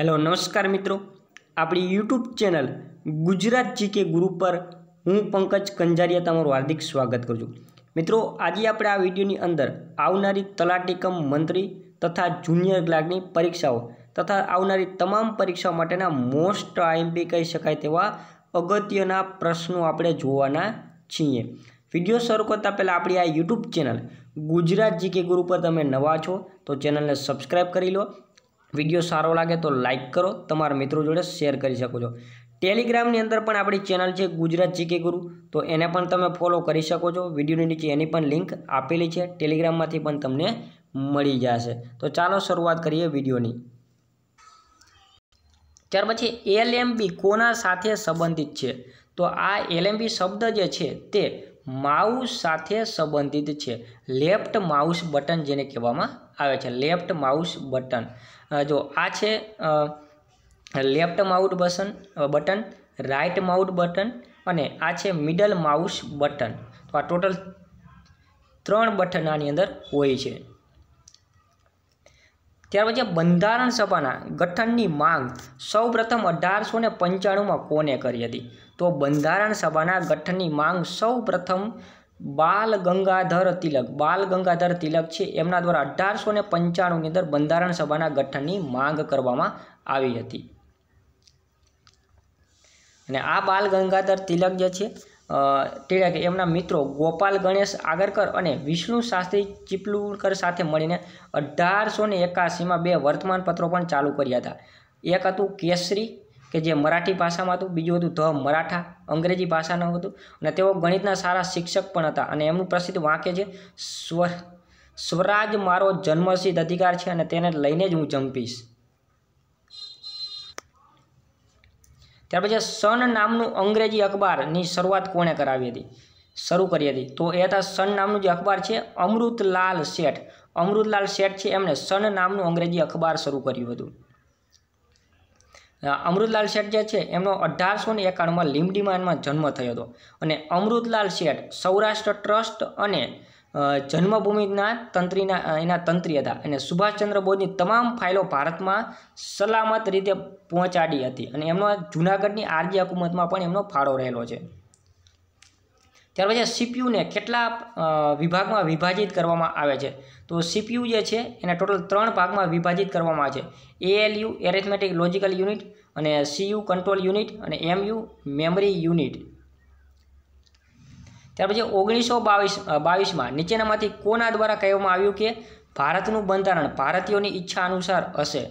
hello નમસ્કાર મિત્રો આપણી યુટ્યુબ ચેનલ ગુજરાત જીકે ગુરુ પર હું પંકજ કંજારિયા તમારું હાર્દિક સ્વાગત કરું છું મિત્રો આજે આપણે આ વિડીયોની અંદર આવનારી તલાટીકમ મંત્રી તથા જુનિયર ક્લાર્કની પરીક્ષાઓ તથા આવનારી તમામ પરીક્ષાઓ માટેના મોસ્ટ આઈએમપી કહી શકાય તેવા અગત્યના પ્રશ્નો આપણે જોવાના છીએ વિડીયો શરૂ કરતાં પહેલાં આપણી આ યુટ્યુબ ચેનલ ગુજરાત જીકે ગુરુ પર તમે નવા છો તો ચેનલને સબસ્ક્રાઈબ કરી લો વિડીયો સારો લાગે તો લાઇક કરો તમારા મિત્રો જોડે શેર કરી શકો છો ટેલિગ્રામની અંદર પણ આપણી ચેનલ છે ગુજરાત જીકે ગુરુ તો એને પણ તમે ફોલો કરી શકો છો વિડીયોની નીચે એની પણ લિંક આપેલી છે ટેલિગ્રામમાંથી પણ તમને મળી જશે તો ચાલો શરૂઆત કરીએ વિડીયોની ત્યાર પછી એલએમબી કોના સાથે સંબંધિત છે તો આ એલએમબી શબ્દ જે છે તે માઉસ સાથે સંબંધિત છે લેફ્ટ માઉસ બટન જેને કહેવામાં આવે છે લેફ્ટ માઉસ બટન જો આ છે લેફ્ટ માઉટ બસન બટન રાઇટ માઉટ બટન અને આ છે મિડલ માઉસ બટન તો આ ટોટલ ત્રણ બટન આની અંદર હોય છે ત્યાર પછી બંધારણ સભાના ગઠનની માંગ સૌપ્રથમ અઢારસો ને પંચાણુંમાં કોને કરી હતી તો બંધારણ સભાના ગઠનની માંગ સૌપ્રથમ બાલ ગંગાધર તિલક બાલ ગંગાધર તિલક છે એમના દ્વારા અઢારસો ને પંચાણુંની અંદર બંધારણ સભાના ગઠનની માંગ કરવામાં આવી હતી અને આ બાલ ગંગાધર તિલક જે છે તિલક એમના મિત્રો ગોપાલ ગણેશ આગરકર અને વિષ્ણુ શાસ્ત્રી ચિપલુકર સાથે મળીને અઢારસો ને એકાસીમાં બે વર્તમાનપત્રો પણ ચાલુ કર્યા હતા એક હતું કેસરી કે જે મરાઠી ભાષામાં હતું બીજું હતું ધ મરાઠા અંગ્રેજી ભાષાનું હતું અને તેઓ ગણિતના સારા શિક્ષક પણ હતા અને એમનું પ્રસિદ્ધ વાક્ય છે સ્વર સ્વરાજ મારો જન્મસિદ્ધ અધિકાર છે અને તેને લઈને જ હું જંપીશ ત્યાર પછી સન નામનું અંગ્રેજી અખબારની શરૂઆત કોણે કરાવી હતી શરૂ કરી હતી તો એ હતા સન નામનું જે અખબાર છે અમૃતલાલ શેઠ અમૃતલાલ શેઠ છે એમણે સન નામનું અંગ્રેજી અખબાર શરૂ કર્યું હતું અમૃતલાલ શેઠ જે છે એમનો અઢારસો ને એકાણુંમાં લીમડીમાનમાં જન્મ થયો હતો અને અમૃતલાલ શેઠ સૌરાષ્ટ્ર ટ્રસ્ટ અને જન્મભૂમિના તંત્રીના એના તંત્રી હતા અને સુભાષચંદ્ર બોઝની તમામ ફાઇલો ભારતમાં સલામત રીતે પહોંચાડી હતી અને એમનો જૂનાગઢની આરજી હકુમતમાં પણ એમનો ફાળો રહેલો છે ત્યાર પછી સીપીયુને કેટલા વિભાગમાં વિભાજિત કરવામાં આવે છે તો સીપીયુ જે છે એને ટોટલ ત્રણ ભાગમાં વિભાજિત કરવામાં આવે છે એએલયુ એરેથમેટિક લોજિકલ યુનિટ અને સીયુ કંટ્રોલ યુનિટ અને એમયુ મેમરી યુનિટ ત્યાર પછી ઓગણીસો બાવીસ બાવીસમાં નીચેનામાંથી કોના દ્વારા કહેવામાં આવ્યું કે ભારતનું બંધારણ ભારતીયોની ઈચ્છા અનુસાર હશે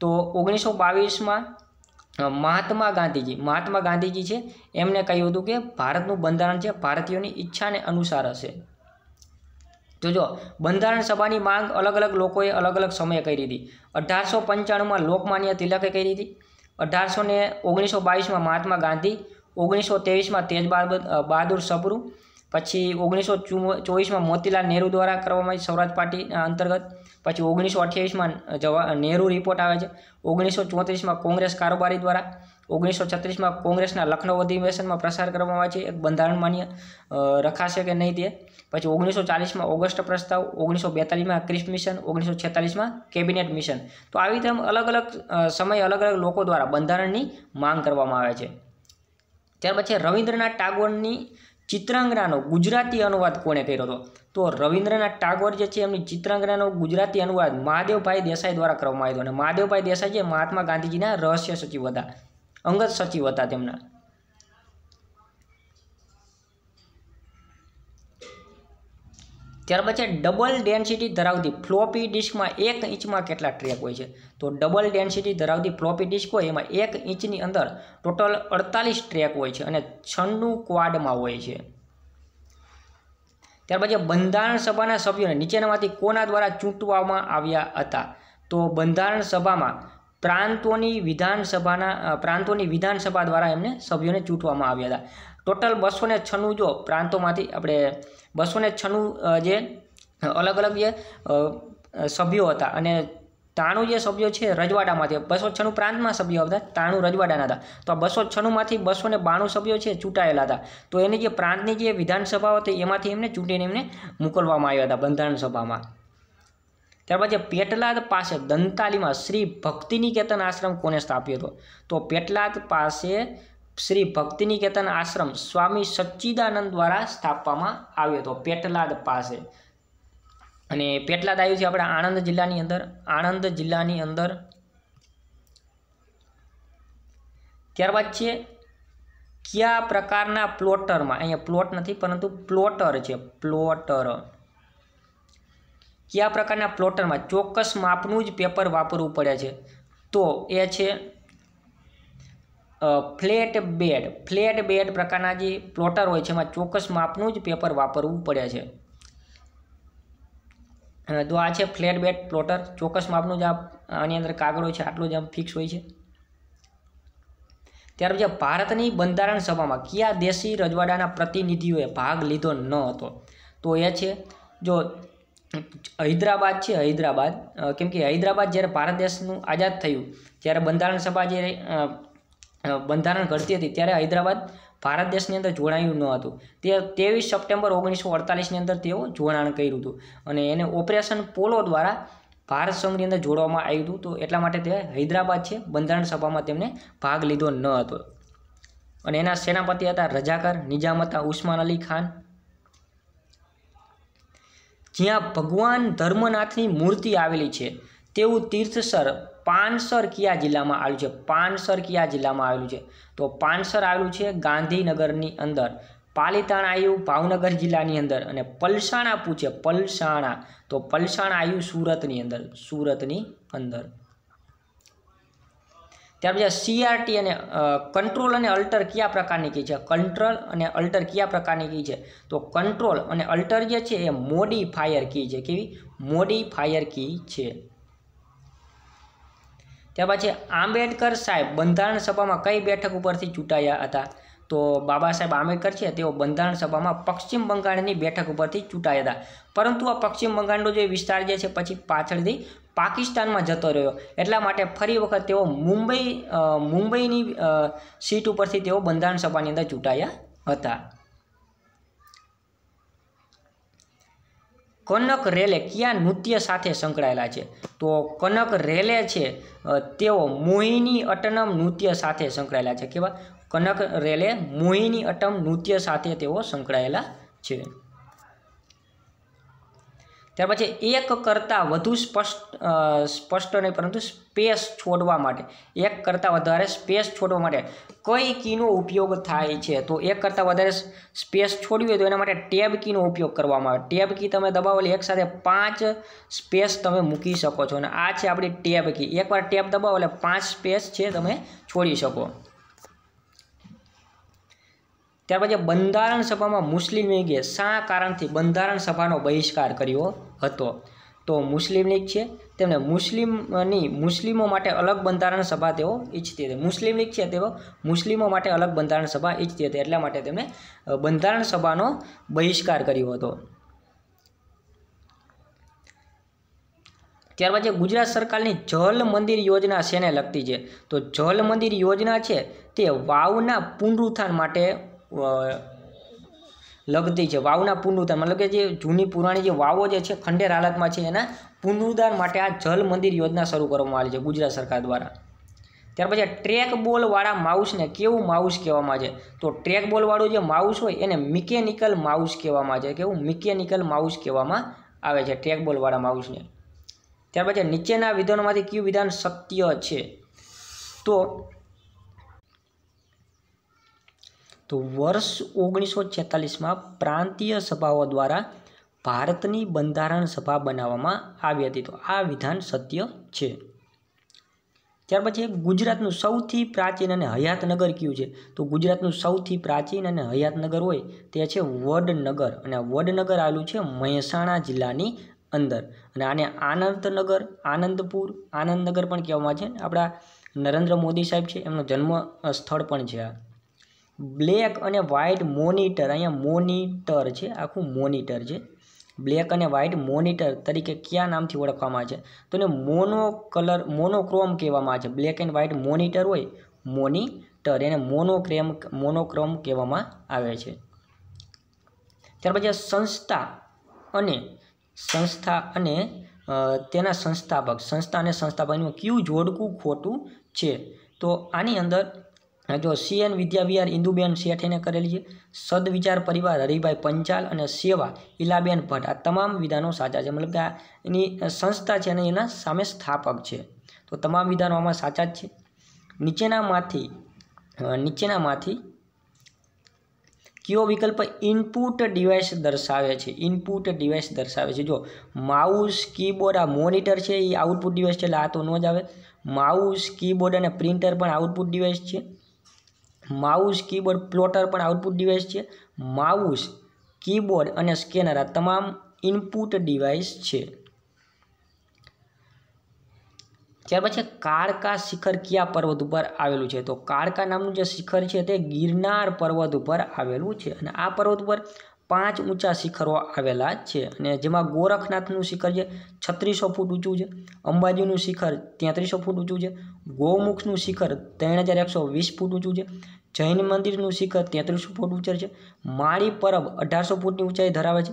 તો ઓગણીસો બાવીસમાં મહાત્મા ગાંધીજી મહાત્મા ગાંધીજી છે એમણે કહ્યું હતું કે ભારતનું બંધારણ છે ભારતીયોની ઈચ્છાને અનુસાર હશે તો જોજો બંધારણ સભાની માંગ અલગ અલગ લોકોએ અલગ અલગ સમયે કરી હતી અઢારસો પંચાણુંમાં લોકમાન્ય તિલકે કરી હતી અઢારસો ને ઓગણીસો બાવીસમાં મહાત્મા ગાંધી ઓગણીસો ત્રેવીસમાં તેજ બહાદુર સપરૂ પછી ઓગણીસો ચોવીસમાં મોતીલાલ નહેરુ દ્વારા કરવામાં આવી સૌરાષ્ટ્ર પાર્ટી અંતર્ગત પછી ઓગણીસો અઠ્યાવીસમાં જવા નહેરુ રિપોર્ટ આવે છે ઓગણીસો ચોત્રીસમાં કોંગ્રેસ કારોબારી દ્વારા ઓગણીસો છત્રીસમાં કોંગ્રેસના લખનૌ અધિવેશનમાં પ્રસાર કરવામાં આવે છે એક બંધારણ માન્ય રખાશે કે નહીં તે પછી ઓગણીસો ચાલીસમાં ઓગસ્ટ પ્રસ્તાવ ઓગણીસો બેતાલીસમાં ક્રિસ મિશન ઓગણીસો છેતાલીસમાં કેબિનેટ મિશન તો આવી રીતે અલગ અલગ સમયે અલગ અલગ લોકો દ્વારા બંધારણની માંગ કરવામાં આવે છે ત્યાર પછી રવિન્દ્રનાથ ટાગોરની ચિત્રાંગરાનો ગુજરાતી અનુવાદ કોણે કર્યો હતો તો રવિન્દ્રનાથ ટાગોર જે છે એમની ચિત્રાંગરાનો ગુજરાતી અનુવાદ મહાદેવભાઈ દેસાઈ દ્વારા કરવામાં આવ્યો અને મહાદેવભાઈ દેસાઈ છે મહાત્મા ગાંધીજીના રહસ્ય સચિવ હતા અંગત સચિવ હતા તેમના ત્યારબાદ છે ડબલ ડેન્સિટી ધરાવતી ફ્લોપી ડિસ્કમાં એક ઇંચમાં કેટલા ટ્રેક હોય છે તો ડબલ ડેન્સિટી ધરાવતી ફ્લોપી ડિસ્ક હોય એમાં એક ઇંચની અંદર ટોટલ અડતાલીસ ટ્રેક હોય છે અને છન્નું ક્વાડમાં હોય છે ત્યારબાદ જે બંધારણ સભાના સભ્યોને નીચેનામાંથી કોના દ્વારા ચૂંટવામાં આવ્યા હતા તો બંધારણ સભામાં પ્રાંતોની વિધાનસભાના પ્રાંતોની વિધાનસભા દ્વારા એમને સભ્યોને ચૂંટવામાં આવ્યા હતા ટોટલ બસો ને છન્નું જો પ્રાંતોમાંથી આપણે બસો ને છન્નું જે અલગ અલગ જે સભ્યો હતા અને તાણું જે સભ્યો છે રજવાડામાંથી બસો છન્નું પ્રાંતમાં સભ્યો હતા તાણું રજવાડાના હતા તો આ બસો છન્નુંમાંથી બસો ને બાણું સભ્યો છે ચૂંટાયેલા હતા તો એની જે પ્રાંતની જે વિધાનસભા હતી એમાંથી એમને ચૂંટીને એમને મોકલવામાં આવ્યા હતા બંધારણ સભામાં ત્યારબાદ જે પેટલાદ પાસે દંતાલીમાં શ્રી ભક્તિની કેતન આશ્રમ કોને સ્થાપ્યો હતો તો પેટલાદ પાસે શ્રી ભક્તિનિકેતન આશ્રમ સ્વામી સચ્ચિદાનંદ દ્વારા સ્થાપવામાં આવ્યો હતો પેટલાદ પાસે અને પેટલાદ આવ્યું છે આપણે આણંદ જિલ્લાની અંદર આણંદ જિલ્લાની અંદર ત્યારબાદ છે કયા પ્રકારના પ્લોટરમાં અહીંયા પ્લોટ નથી પરંતુ પ્લોટર છે પ્લોટર કયા પ્રકારના પ્લોટરમાં ચોક્કસ માપનું જ પેપર વાપરવું પડે છે તો એ છે ફ્લેટ બેડ ફ્લેટ બેડ પ્રકારના જે પ્લોટર હોય છે એમાં ચોક્કસ માપનું જ પેપર વાપરવું પડે છે તો આ છે ફ્લેટ બેડ પ્લોટર ચોક્કસ માપનું જ આની અંદર કાગળ હોય છે આટલું જ આમ ફિક્સ હોય છે ત્યાર પછી ભારતની બંધારણ સભામાં કયા દેશી રજવાડાના પ્રતિનિધિઓએ ભાગ લીધો ન હતો તો એ છે જો હૈદરાબાદ છે હૈદરાબાદ કેમ કે હૈદરાબાદ જ્યારે ભારત દેશનું આઝાદ થયું ત્યારે બંધારણ સભા જે બંધારણ કરતી હતી ત્યારે હૈદરાબાદ ભારત દેશની અંદર જોડાયું ન હતું તે ત્રેવીસ સપ્ટેમ્બર ઓગણીસો અડતાલીસની અંદર તેઓ જોડાણ કર્યું હતું અને એને ઓપરેશન પોલો દ્વારા ભારત સંઘની અંદર જોડવામાં આવ્યું હતું તો એટલા માટે તે હૈદરાબાદ છે બંધારણ સભામાં તેમણે ભાગ લીધો ન હતો અને એના સેનાપતિ હતા રજાકર નિજામ હતા ઉસ્માન અલી ખાન જ્યાં ભગવાન ધર્મનાથની મૂર્તિ આવેલી છે તેવું તીર્થસર પાનસર કયા જિલ્લામાં આવેલું છે પાનસર કયા જિલ્લામાં આવેલું છે તો પાનસર આવેલું છે ગાંધીનગરની અંદર પાલિતાણા આવ્યું ભાવનગર જિલ્લાની અંદર અને પલસાણા પૂછે પલસાણા તો પલસાણા આવ્યું સુરતની અંદર સુરતની અંદર ત્યાર પછી સીઆરટી અને કંટ્રોલ અને અલ્ટર કયા પ્રકારની કી છે કંટ્રોલ અને અલ્ટર કયા પ્રકારની કી છે તો કંટ્રોલ અને અલ્ટર જે છે એ મોડીફાયર કી છે કેવી મોડીફાયર કી છે ત્યાર પછી આંબેડકર સાહેબ બંધારણ સભામાં કઈ બેઠક ઉપરથી ચૂંટાયા હતા તો બાબા સાહેબ આંબેડકર છે તેઓ બંધારણ સભામાં પશ્ચિમ બંગાળની બેઠક ઉપરથી ચૂંટાયા હતા પરંતુ આ પશ્ચિમ બંગાળનો જે વિસ્તાર જે છે પછી પાછળથી પાકિસ્તાનમાં જતો રહ્યો એટલા માટે ફરી વખત તેઓ મુંબઈ મુંબઈની સીટ ઉપરથી તેઓ બંધારણ સભાની અંદર ચૂંટાયા હતા કનક રેલે ક્યાં નૃત્ય સાથે સંકળાયેલા છે તો કનક રેલે છે તેઓ મોહિની અટનમ નૃત્ય સાથે સંકળાયેલા છે કેવા કનક રેલે મોહિની અટમ નૃત્ય સાથે તેઓ સંકળાયેલા છે ત્યાર પછી એક કરતાં વધુ સ્પષ્ટ સ્પષ્ટ નહીં પરંતુ સ્પેસ છોડવા માટે એક કરતાં વધારે સ્પેસ છોડવા માટે કઈ કીનો ઉપયોગ થાય છે તો એક કરતાં વધારે સ્પેસ છોડવી હોય તો એના માટે ટેબ કીનો ઉપયોગ કરવામાં આવે ટેબ કી તમે દબાવો એક સાથે પાંચ સ્પેસ તમે મૂકી શકો છો અને આ છે આપણી ટેબ કી એકવાર ટેબ દબાવો એટલે પાંચ સ્પેસ છે તમે છોડી શકો ત્યાર પછી બંધારણ સભામાં મુસ્લિમ લીગે શા કારણથી બંધારણ સભાનો બહિષ્કાર કર્યો હતો તો મુસ્લિમ લીગ છે તેમણે મુસ્લિમની મુસ્લિમો માટે અલગ બંધારણ સભા તેઓ ઈચ્છતી હતી મુસ્લિમ લીગ છે તેઓ મુસ્લિમો માટે અલગ બંધારણ સભા ઈચ્છતી હતી એટલા માટે તેમણે બંધારણ સભાનો બહિષ્કાર કર્યો હતો ત્યારબાદ જે ગુજરાત સરકારની જલ મંદિર યોજના શેને લગતી છે તો જલ મંદિર યોજના છે તે વાવના પુનરુત્થાન માટે લગતી છે વાવના પુનરુદ્ધાર મતલબ કે જે જૂની પુરાણી જે વાવો જે છે ખંડેર હાલતમાં છે એના પુનરુદ્ધાર માટે આ જલ મંદિર યોજના શરૂ કરવામાં આવી છે ગુજરાત સરકાર દ્વારા ત્યાર પછી ટ્રેક બોલવાળા માઉસને કેવું માઉસ કહેવામાં છે તો ટ્રેક બોલવાળું જે માઉસ હોય એને મિકેનિકલ માઉસ કહેવામાં છે કેવું મિકેનિકલ માઉસ કહેવામાં આવે છે ટ્રેક બોલવાળા માઉસને ત્યાર પછી નીચેના વિધાનોમાંથી કયું વિધાન સત્ય છે તો તો વર્ષ ઓગણીસો છેતાલીસમાં પ્રાંતીય સભાઓ દ્વારા ભારતની બંધારણ સભા બનાવવામાં આવી હતી તો આ વિધાન સત્ય છે ત્યાર પછી ગુજરાતનું સૌથી પ્રાચીન અને હયાતનગર કયું છે તો ગુજરાતનું સૌથી પ્રાચીન અને હયાતનગર હોય તે છે વડનગર અને વડનગર આવેલું છે મહેસાણા જિલ્લાની અંદર અને આને આનંદનગર આનંદપુર આનંદનગર પણ કહેવામાં છે આપણા નરેન્દ્ર મોદી સાહેબ છે એમનો જન્મ સ્થળ પણ છે આ બ્લેક અને વ્હાઇટ મોનિટર અહીંયા મોનિટર છે આખું મોનિટર છે બ્લેક અને વ્હાઇટ મોનિટર તરીકે કયા નામથી ઓળખવામાં આવે છે તો એને મોનો કલર મોનોક્રોમ કહેવામાં આવે છે બ્લેક એન્ડ વ્હાઇટ મોનિટર હોય મોનિટર એને મોનોક્રેમ મોનોક્રોમ કહેવામાં આવે છે ત્યાર પછી સંસ્થા અને સંસ્થા અને તેના સંસ્થાપક સંસ્થા અને સંસ્થાપકનું કયું જોડકું ખોટું છે તો આની અંદર અને જો સીએન વિદ્યાવિહાર ઇન્દુબેન શેઠેને કરેલી છે સદવિચાર પરિવાર હરિભાઈ પંચાલ અને સેવા ઇલાબેન ભટ્ટ આ તમામ વિધાનો સાચા છે મતલબ કે એની સંસ્થા છે અને એના સામે સ્થાપક છે તો તમામ વિધાનો આમાં સાચા જ છે નીચેનામાંથી નીચેનામાંથી કયો વિકલ્પ ઇનપુટ ડિવાઇસ દર્શાવે છે ઇનપુટ ડિવાઇસ દર્શાવે છે જો માઉસ કીબોર્ડ આ મોનિટર છે એ આઉટપુટ ડિવાઇસ છે એટલે આ તો ન જ આવે માઉસ કીબોર્ડ અને પ્રિન્ટર પણ આઉટપુટ ડિવાઇસ છે માઉસ કીબોર્ડ પ્લોટર પણ આઉટપુટ ડિવાઇસ છે માઉસ કીબોર્ડ અને સ્કેનર આ તમામ ઇનપુટ ડિવાઇસ છે ત્યાર પછી કારકા શિખર કયા પર્વત ઉપર આવેલું છે તો કારકા નામનું જે શિખર છે તે ગિરનાર પર્વત ઉપર આવેલું છે અને આ પર્વત ઉપર પાંચ ઊંચા શિખરો આવેલા છે અને જેમાં ગોરખનાથનું શિખર છે છત્રીસો ફૂટ ઊંચું છે અંબાજીનું શિખર તેત્રીસો ફૂટ ઊંચું છે ગૌમુખનું શિખર ત્રણ હજાર એકસો વીસ ફૂટ ઊંચું છે જૈન મંદિરનું શિખર તેત્રીસો ફૂટ ઊંચે છે માળી પરબ અઢારસો ફૂટની ઊંચાઈ ધરાવે છે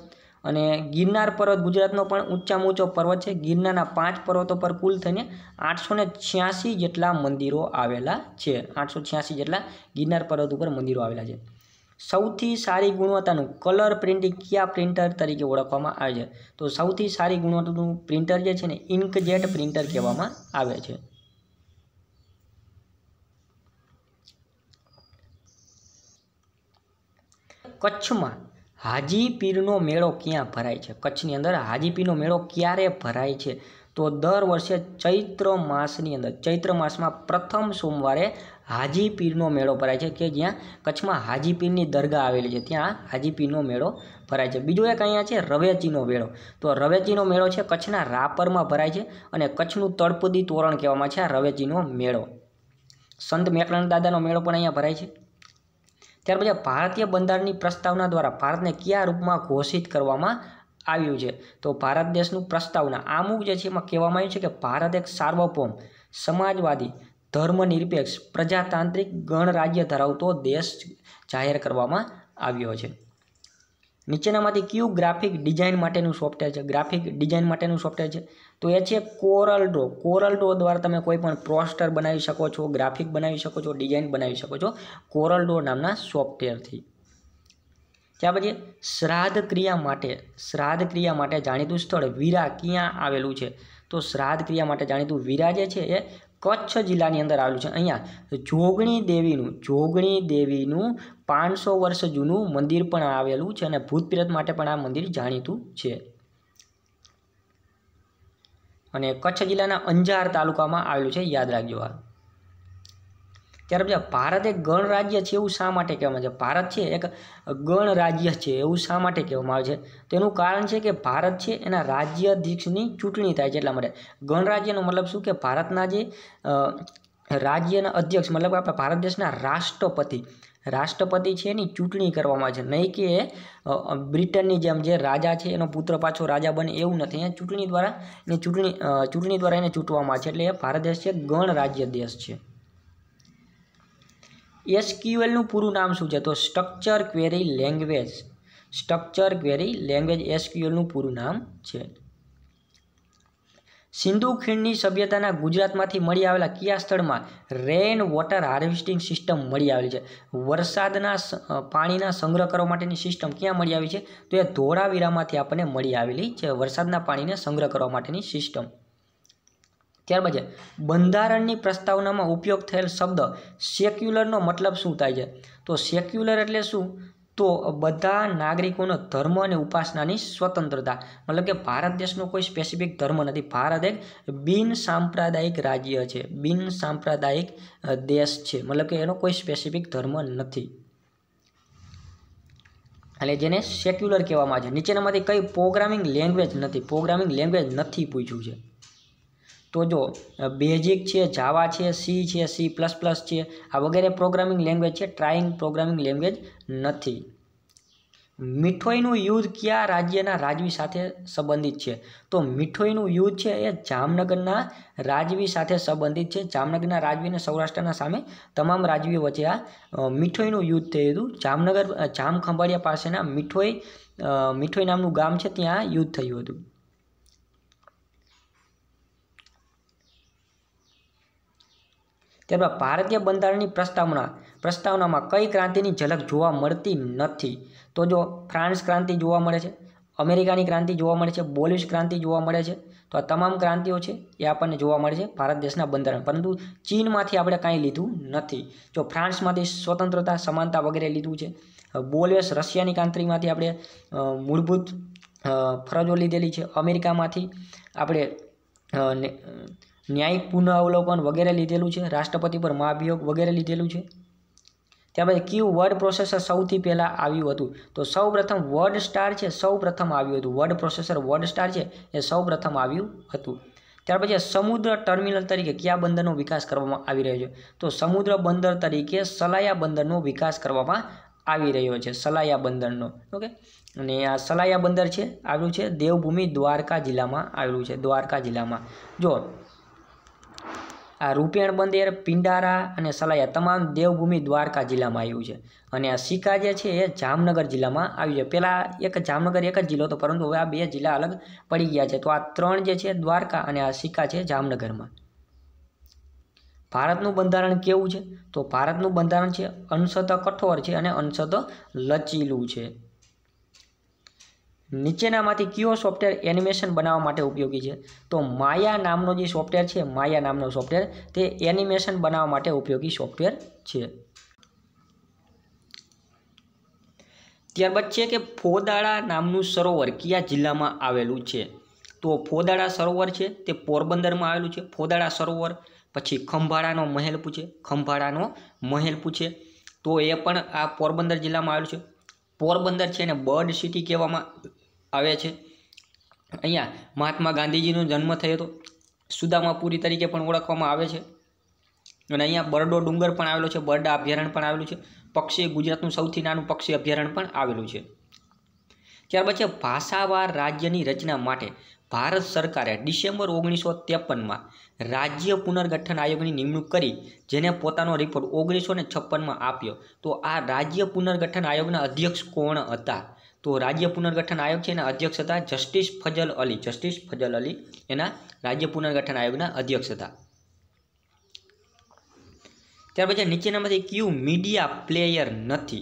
અને ગિરનાર પર્વત ગુજરાતનો પણ ઊંચામાં ઊંચો પર્વત છે ગિરનારના પાંચ પર્વતો પર કુલ થઈને આઠસો ને છ્યાસી જેટલા મંદિરો આવેલા છે આઠસો છ્યાસી જેટલા ગિરનાર પર્વત ઉપર મંદિરો આવેલા છે સૌથી સારી ગુણવત્તાનું કલર પ્રિન્ટિંગ કયા પ્રિન્ટર તરીકે ઓળખવામાં આવે છે તો સૌથી સારી ગુણવત્તાનું પ્રિન્ટર જે છે ને ઇન્કજેટ પ્રિન્ટર કહેવામાં આવે છે કચ્છમાં હાજી પીરનો મેળો ક્યાં ભરાય છે કચ્છની અંદર હાજી પીરનો મેળો ક્યારે ભરાય છે તો દર વર્ષે ચૈત્ર માસની અંદર ચૈત્ર માસમાં પ્રથમ સોમવારે હાજીપીરનો મેળો ભરાય છે કે જ્યાં કચ્છમાં હાજીપીરની દરગાહ આવેલી છે ત્યાં હાજીપીરનો મેળો ભરાય છે બીજો એક અહીંયા છે રવેચીનો મેળો તો રવેચીનો મેળો છે કચ્છના રાપરમાં ભરાય છે અને કચ્છનું તળપદી તોરણ કહેવામાં છે આ રવેચીનો મેળો સંત મેકરણ દાદાનો મેળો પણ અહીંયા ભરાય છે ત્યાર પછી ભારતીય બંધારણની પ્રસ્તાવના દ્વારા ભારતને કયા રૂપમાં ઘોષિત કરવામાં આવ્યું છે તો ભારત દેશનું પ્રસ્તાવના આમુક જે છે એમાં કહેવામાં આવ્યું છે કે ભારત એક સાર્વભૌમ સમાજવાદી ધર્મનિરપેક્ષ પ્રજાતાંત્રિક ગણરાજ્ય ધરાવતો દેશ જાહેર કરવામાં આવ્યો છે નીચેનામાંથી કયું ગ્રાફિક ડિઝાઇન માટેનું સોફ્ટવેર છે ગ્રાફિક ડિઝાઇન માટેનું સોફ્ટવેર છે તો એ છે કોરલ ડ્રો કોરલ ડ્રો દ્વારા તમે કોઈ પણ પોસ્ટર બનાવી શકો છો ગ્રાફિક બનાવી શકો છો ડિઝાઇન બનાવી શકો છો કોરલ ડ્રો નામના સોફ્ટવેરથી ત્યાર પછી શ્રાદ્ધ ક્રિયા માટે શ્રાદ્ધ ક્રિયા માટે જાણીતું સ્થળ વીરા ક્યાં આવેલું છે તો શ્રાદ્ધ ક્રિયા માટે જાણીતું વીરા જે છે એ કચ્છ જિલ્લાની અંદર આવેલું છે અહીંયા જોગણી દેવીનું જોગણી દેવીનું પાંચસો વર્ષ જૂનું મંદિર પણ આવેલું છે અને ભૂત માટે પણ આ મંદિર જાણીતું છે અને કચ્છ જિલ્લાના અંજાર તાલુકામાં આવેલું છે યાદ રાખજો આ પછી ભારત એક ગણરાજ્ય છે એવું શા માટે કહેવામાં આવે છે ભારત છે એક ગણરાજ્ય છે એવું શા માટે કહેવામાં આવે છે તેનું કારણ છે કે ભારત છે એના રાજ્ય અધ્યક્ષની ચૂંટણી થાય છે એટલા માટે ગણરાજ્યનો મતલબ શું કે ભારતના જે રાજ્યના અધ્યક્ષ મતલબ આપણા ભારત દેશના રાષ્ટ્રપતિ રાષ્ટ્રપતિ છે એની ચૂંટણી કરવામાં છે નહીં કે બ્રિટનની જેમ જે રાજા છે એનો પુત્ર પાછો રાજા બને એવું નથી એ ચૂંટણી દ્વારા એને ચૂંટણી ચૂંટણી દ્વારા એને ચૂંટવામાં છે એટલે ભારત દેશ છે ગણરાજ્ય દેશ છે એસક્યુએલનું પૂરું નામ શું છે તો structure query language structure query language એસક્યુએલનું પૂરું નામ છે સિંધુ ખીણની સભ્યતાના ગુજરાતમાંથી મળી આવેલા કયા સ્થળમાં રેન વોટર હાર્વેસ્ટિંગ સિસ્ટમ મળી આવેલી છે વરસાદના પાણીના સંગ્રહ કરવા માટેની સિસ્ટમ ક્યાં મળી આવી છે તો એ ધોળાવીરામાંથી આપણને મળી આવેલી છે વરસાદના પાણીને સંગ્રહ કરવા માટેની સિસ્ટમ ત્યારબાદ છે બંધારણની પ્રસ્તાવનામાં ઉપયોગ થયેલ શબ્દ સેક્યુલરનો મતલબ શું થાય છે તો સેક્યુલર એટલે શું તો બધા નાગરિકોનો ધર્મ અને ઉપાસનાની સ્વતંત્રતા મતલબ કે ભારત દેશનો કોઈ સ્પેસિફિક ધર્મ નથી ભારત એક બિન સાંપ્રદાયિક રાજ્ય છે બિન સાંપ્રદાયિક દેશ છે મતલબ કે એનો કોઈ સ્પેસિફિક ધર્મ નથી એટલે જેને સેક્યુલર કહેવામાં આવે છે નીચેનામાંથી કઈ પ્રોગ્રામિંગ લેંગ્વેજ નથી પ્રોગ્રામિંગ લેંગ્વેજ નથી પૂછ્યું છે તો જો બેઝિક છે જાવા છે સી છે સી પ્લસ પ્લસ છે આ વગેરે પ્રોગ્રામિંગ લેંગ્વેજ છે ટ્રાઇંગ પ્રોગ્રામિંગ લેંગ્વેજ નથી મીઠોઈનું યુદ્ધ કયા રાજ્યના રાજવી સાથે સંબંધિત છે તો મીઠોઈનું યુદ્ધ છે એ જામનગરના રાજવી સાથે સંબંધિત છે જામનગરના રાજવીને સૌરાષ્ટ્રના સામે તમામ રાજવીઓ વચ્ચે આ મીઠોઈનું યુદ્ધ થયું હતું જામનગર જામખંભાળિયા પાસેના મીઠોઈ મીઠોઈ નામનું ગામ છે ત્યાં યુદ્ધ થયું હતું ત્યારબાદ ભારતીય બંધારણની પ્રસ્તાવના પ્રસ્તાવનામાં કઈ ક્રાંતિની ઝલક જોવા મળતી નથી તો જો ફ્રાન્સ ક્રાંતિ જોવા મળે છે અમેરિકાની ક્રાંતિ જોવા મળે છે બોલિશ ક્રાંતિ જોવા મળે છે તો આ તમામ ક્રાંતિઓ છે એ આપણને જોવા મળે છે ભારત દેશના બંધારણ પરંતુ ચીનમાંથી આપણે કાંઈ લીધું નથી જો ફ્રાન્સમાંથી સ્વતંત્રતા સમાનતા વગેરે લીધું છે બોલવેશ રશિયાની ક્રાંતિમાંથી આપણે મૂળભૂત ફરજો લીધેલી છે અમેરિકામાંથી આપણે ન્યાયિક પુનઃઅવલોકન વગેરે લીધેલું છે રાષ્ટ્રપતિ પર મહાભિયોગ વગેરે લીધેલું છે ત્યાર પછી ક્યુ વર્ડ પ્રોસેસર સૌથી પહેલાં આવ્યું હતું તો સૌપ્રથમ વર્ડ સ્ટાર છે સૌપ્રથમ આવ્યું હતું વર્ડ પ્રોસેસર વર્ડ સ્ટાર છે એ સૌપ્રથમ આવ્યું હતું ત્યાર પછી સમુદ્ર ટર્મિનલ તરીકે કયા બંદરનો વિકાસ કરવામાં આવી રહ્યો છે તો સમુદ્ર બંદર તરીકે સલાયા બંદરનો વિકાસ કરવામાં આવી રહ્યો છે સલાયા બંદરનો ઓકે અને આ સલાયા બંદર છે આવ્યું છે દેવભૂમિ દ્વારકા જિલ્લામાં આવેલું છે દ્વારકા જિલ્લામાં જો આ રૂપેણ બંદેર પિંડારા અને સલાયા તમામ દેવભૂમિ દ્વારકા જિલ્લામાં આવ્યું છે અને આ સિક્કા જે છે એ જામનગર જિલ્લામાં આવ્યું છે પહેલાં એક જામનગર એક જ જિલ્લો હતો પરંતુ હવે આ બે જિલ્લા અલગ પડી ગયા છે તો આ ત્રણ જે છે દ્વારકા અને આ સિક્કા છે જામનગરમાં ભારતનું બંધારણ કેવું છે તો ભારતનું બંધારણ છે અંશત કઠોર છે અને અંશત લચીલું છે નીચેનામાંથી કયો સોફ્ટવેર એનિમેશન બનાવવા માટે ઉપયોગી છે તો માયા નામનો જે સોફ્ટવેર છે માયા નામનો સોફ્ટવેર તે એનિમેશન બનાવવા માટે ઉપયોગી સોફ્ટવેર છે ત્યારબાદ છે કે ફોદાળા નામનું સરોવર કયા જિલ્લામાં આવેલું છે તો ફોદાળા સરોવર છે તે પોરબંદરમાં આવેલું છે ફોદાળા સરોવર પછી ખંભાળાનો મહેલ પૂછે ખંભાળાનો મહેલ પૂછે તો એ પણ આ પોરબંદર જિલ્લામાં આવેલું છે પોરબંદર છે એને બર્ડ સિટી કહેવામાં આવે છે અહીંયા મહાત્મા ગાંધીજીનો જન્મ થયો હતો સુદામાપુરી તરીકે પણ ઓળખવામાં આવે છે અને અહીંયા બરડો ડુંગર પણ આવેલો છે બરડા અભયારણ્ય પણ આવેલું છે પક્ષી ગુજરાતનું સૌથી નાનું પક્ષી અભયારણ્ય પણ આવેલું છે ત્યારબાદ છે ભાષાવાર રાજ્યની રચના માટે ભારત સરકારે ડિસેમ્બર ઓગણીસો ત્રેપનમાં રાજ્ય પુનર્ગઠન આયોગની નિમણૂક કરી જેને પોતાનો રિપોર્ટ ઓગણીસો છપ્પનમાં આપ્યો તો આ રાજ્ય પુનર્ગઠન આયોગના અધ્યક્ષ કોણ હતા તો રાજ્ય પુનર્ગઠન આયોગ છે એના અધ્યક્ષ હતા જસ્ટિસ ફજલ અલી જસ્ટિસ ફજલ અલી એના રાજ્ય પુનર્ગઠન આયોગના અધ્યક્ષ હતા ત્યાર પછી નીચેનામાંથી ક્યુ મીડિયા પ્લેયર નથી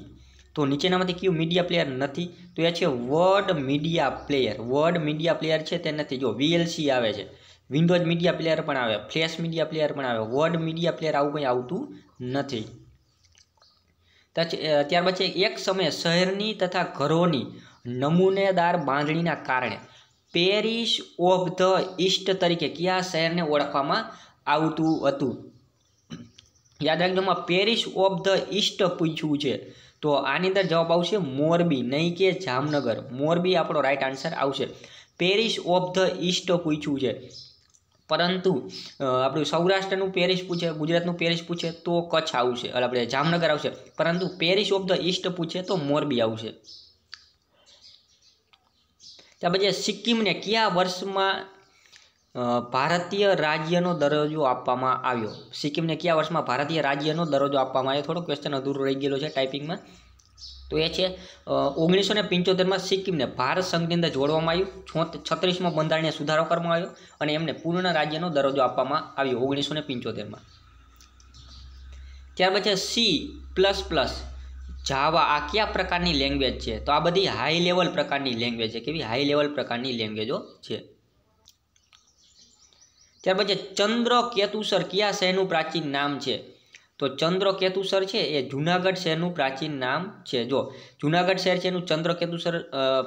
તો નીચેનામાંથી ક્યુ મીડિયા પ્લેયર નથી તો એ છે word media player word media player છે તે નથી જો વીએલસી આવે છે વિન્ડોઝ મીડિયા પ્લેયર પણ આવે ફ્લેશ મીડિયા પ્લેયર પણ આવે વર્ડ મીડિયા પ્લેયર આવું કંઈ આવતું નથી ત્યારબાદ છે એક સમયે શહેરની તથા ઘરોની નમૂનેદાર બાંધણીના કારણે પેરિસ ઓફ ધ ઈસ્ટ તરીકે કયા શહેરને ઓળખવામાં આવતું હતું યાદ રાખજો પેરિસ ઓફ ધ ઈસ્ટ પૂછ્યું છે તો આની અંદર જવાબ આવશે મોરબી નહીં કે જામનગર મોરબી આપણો રાઈટ આન્સર આવશે પેરિસ ઓફ ધ ઈસ્ટ પૂછ્યું છે પરંતુ આપણું સૌરાષ્ટ્રનું પેરિસ પૂછે ગુજરાતનું પેરિસ પૂછે તો કચ્છ આવશે એટલે આપણે જામનગર આવશે પરંતુ પેરિસ ઓફ ધ ઈસ્ટ પૂછે તો મોરબી આવશે ત્યાર પછી સિક્કિમને કયા વર્ષમાં ભારતીય રાજ્યનો દરજ્જો આપવામાં આવ્યો સિક્કિમને કયા વર્ષમાં ભારતીય રાજ્યનો દરજ્જો આપવામાં આવ્યો થોડો ક્વેશ્ચન અધૂરો રહી ગયેલો છે ટાઈપિંગમાં તો એ છે ઓગણીસો ને પંચોતેરમાં સિક્કિમને ભારત સંઘની અંદર જોડવામાં આવ્યું છત્રીસમાં બંધારણીય સુધારો કરવામાં આવ્યો અને એમને પૂર્ણ રાજ્યનો દરજ્જો આપવામાં આવ્યો ઓગણીસો ને પંચોતેરમાં ત્યાર પછી સી પ્લસ પ્લસ જાવા આ કયા પ્રકારની લેંગ્વેજ છે તો આ બધી હાઈ લેવલ પ્રકારની લેંગ્વેજ છે કેવી હાઈ લેવલ પ્રકારની લેંગ્વેજો છે ત્યાર પછી ચંદ્ર કેતુસર કયા શહેરનું પ્રાચીન નામ છે તો ચંદ્રકેતુસર છે એ જૂનાગઢ શહેરનું પ્રાચીન નામ છે જો જૂનાગઢ શહેર છે એનું ચંદ્રકેતુસર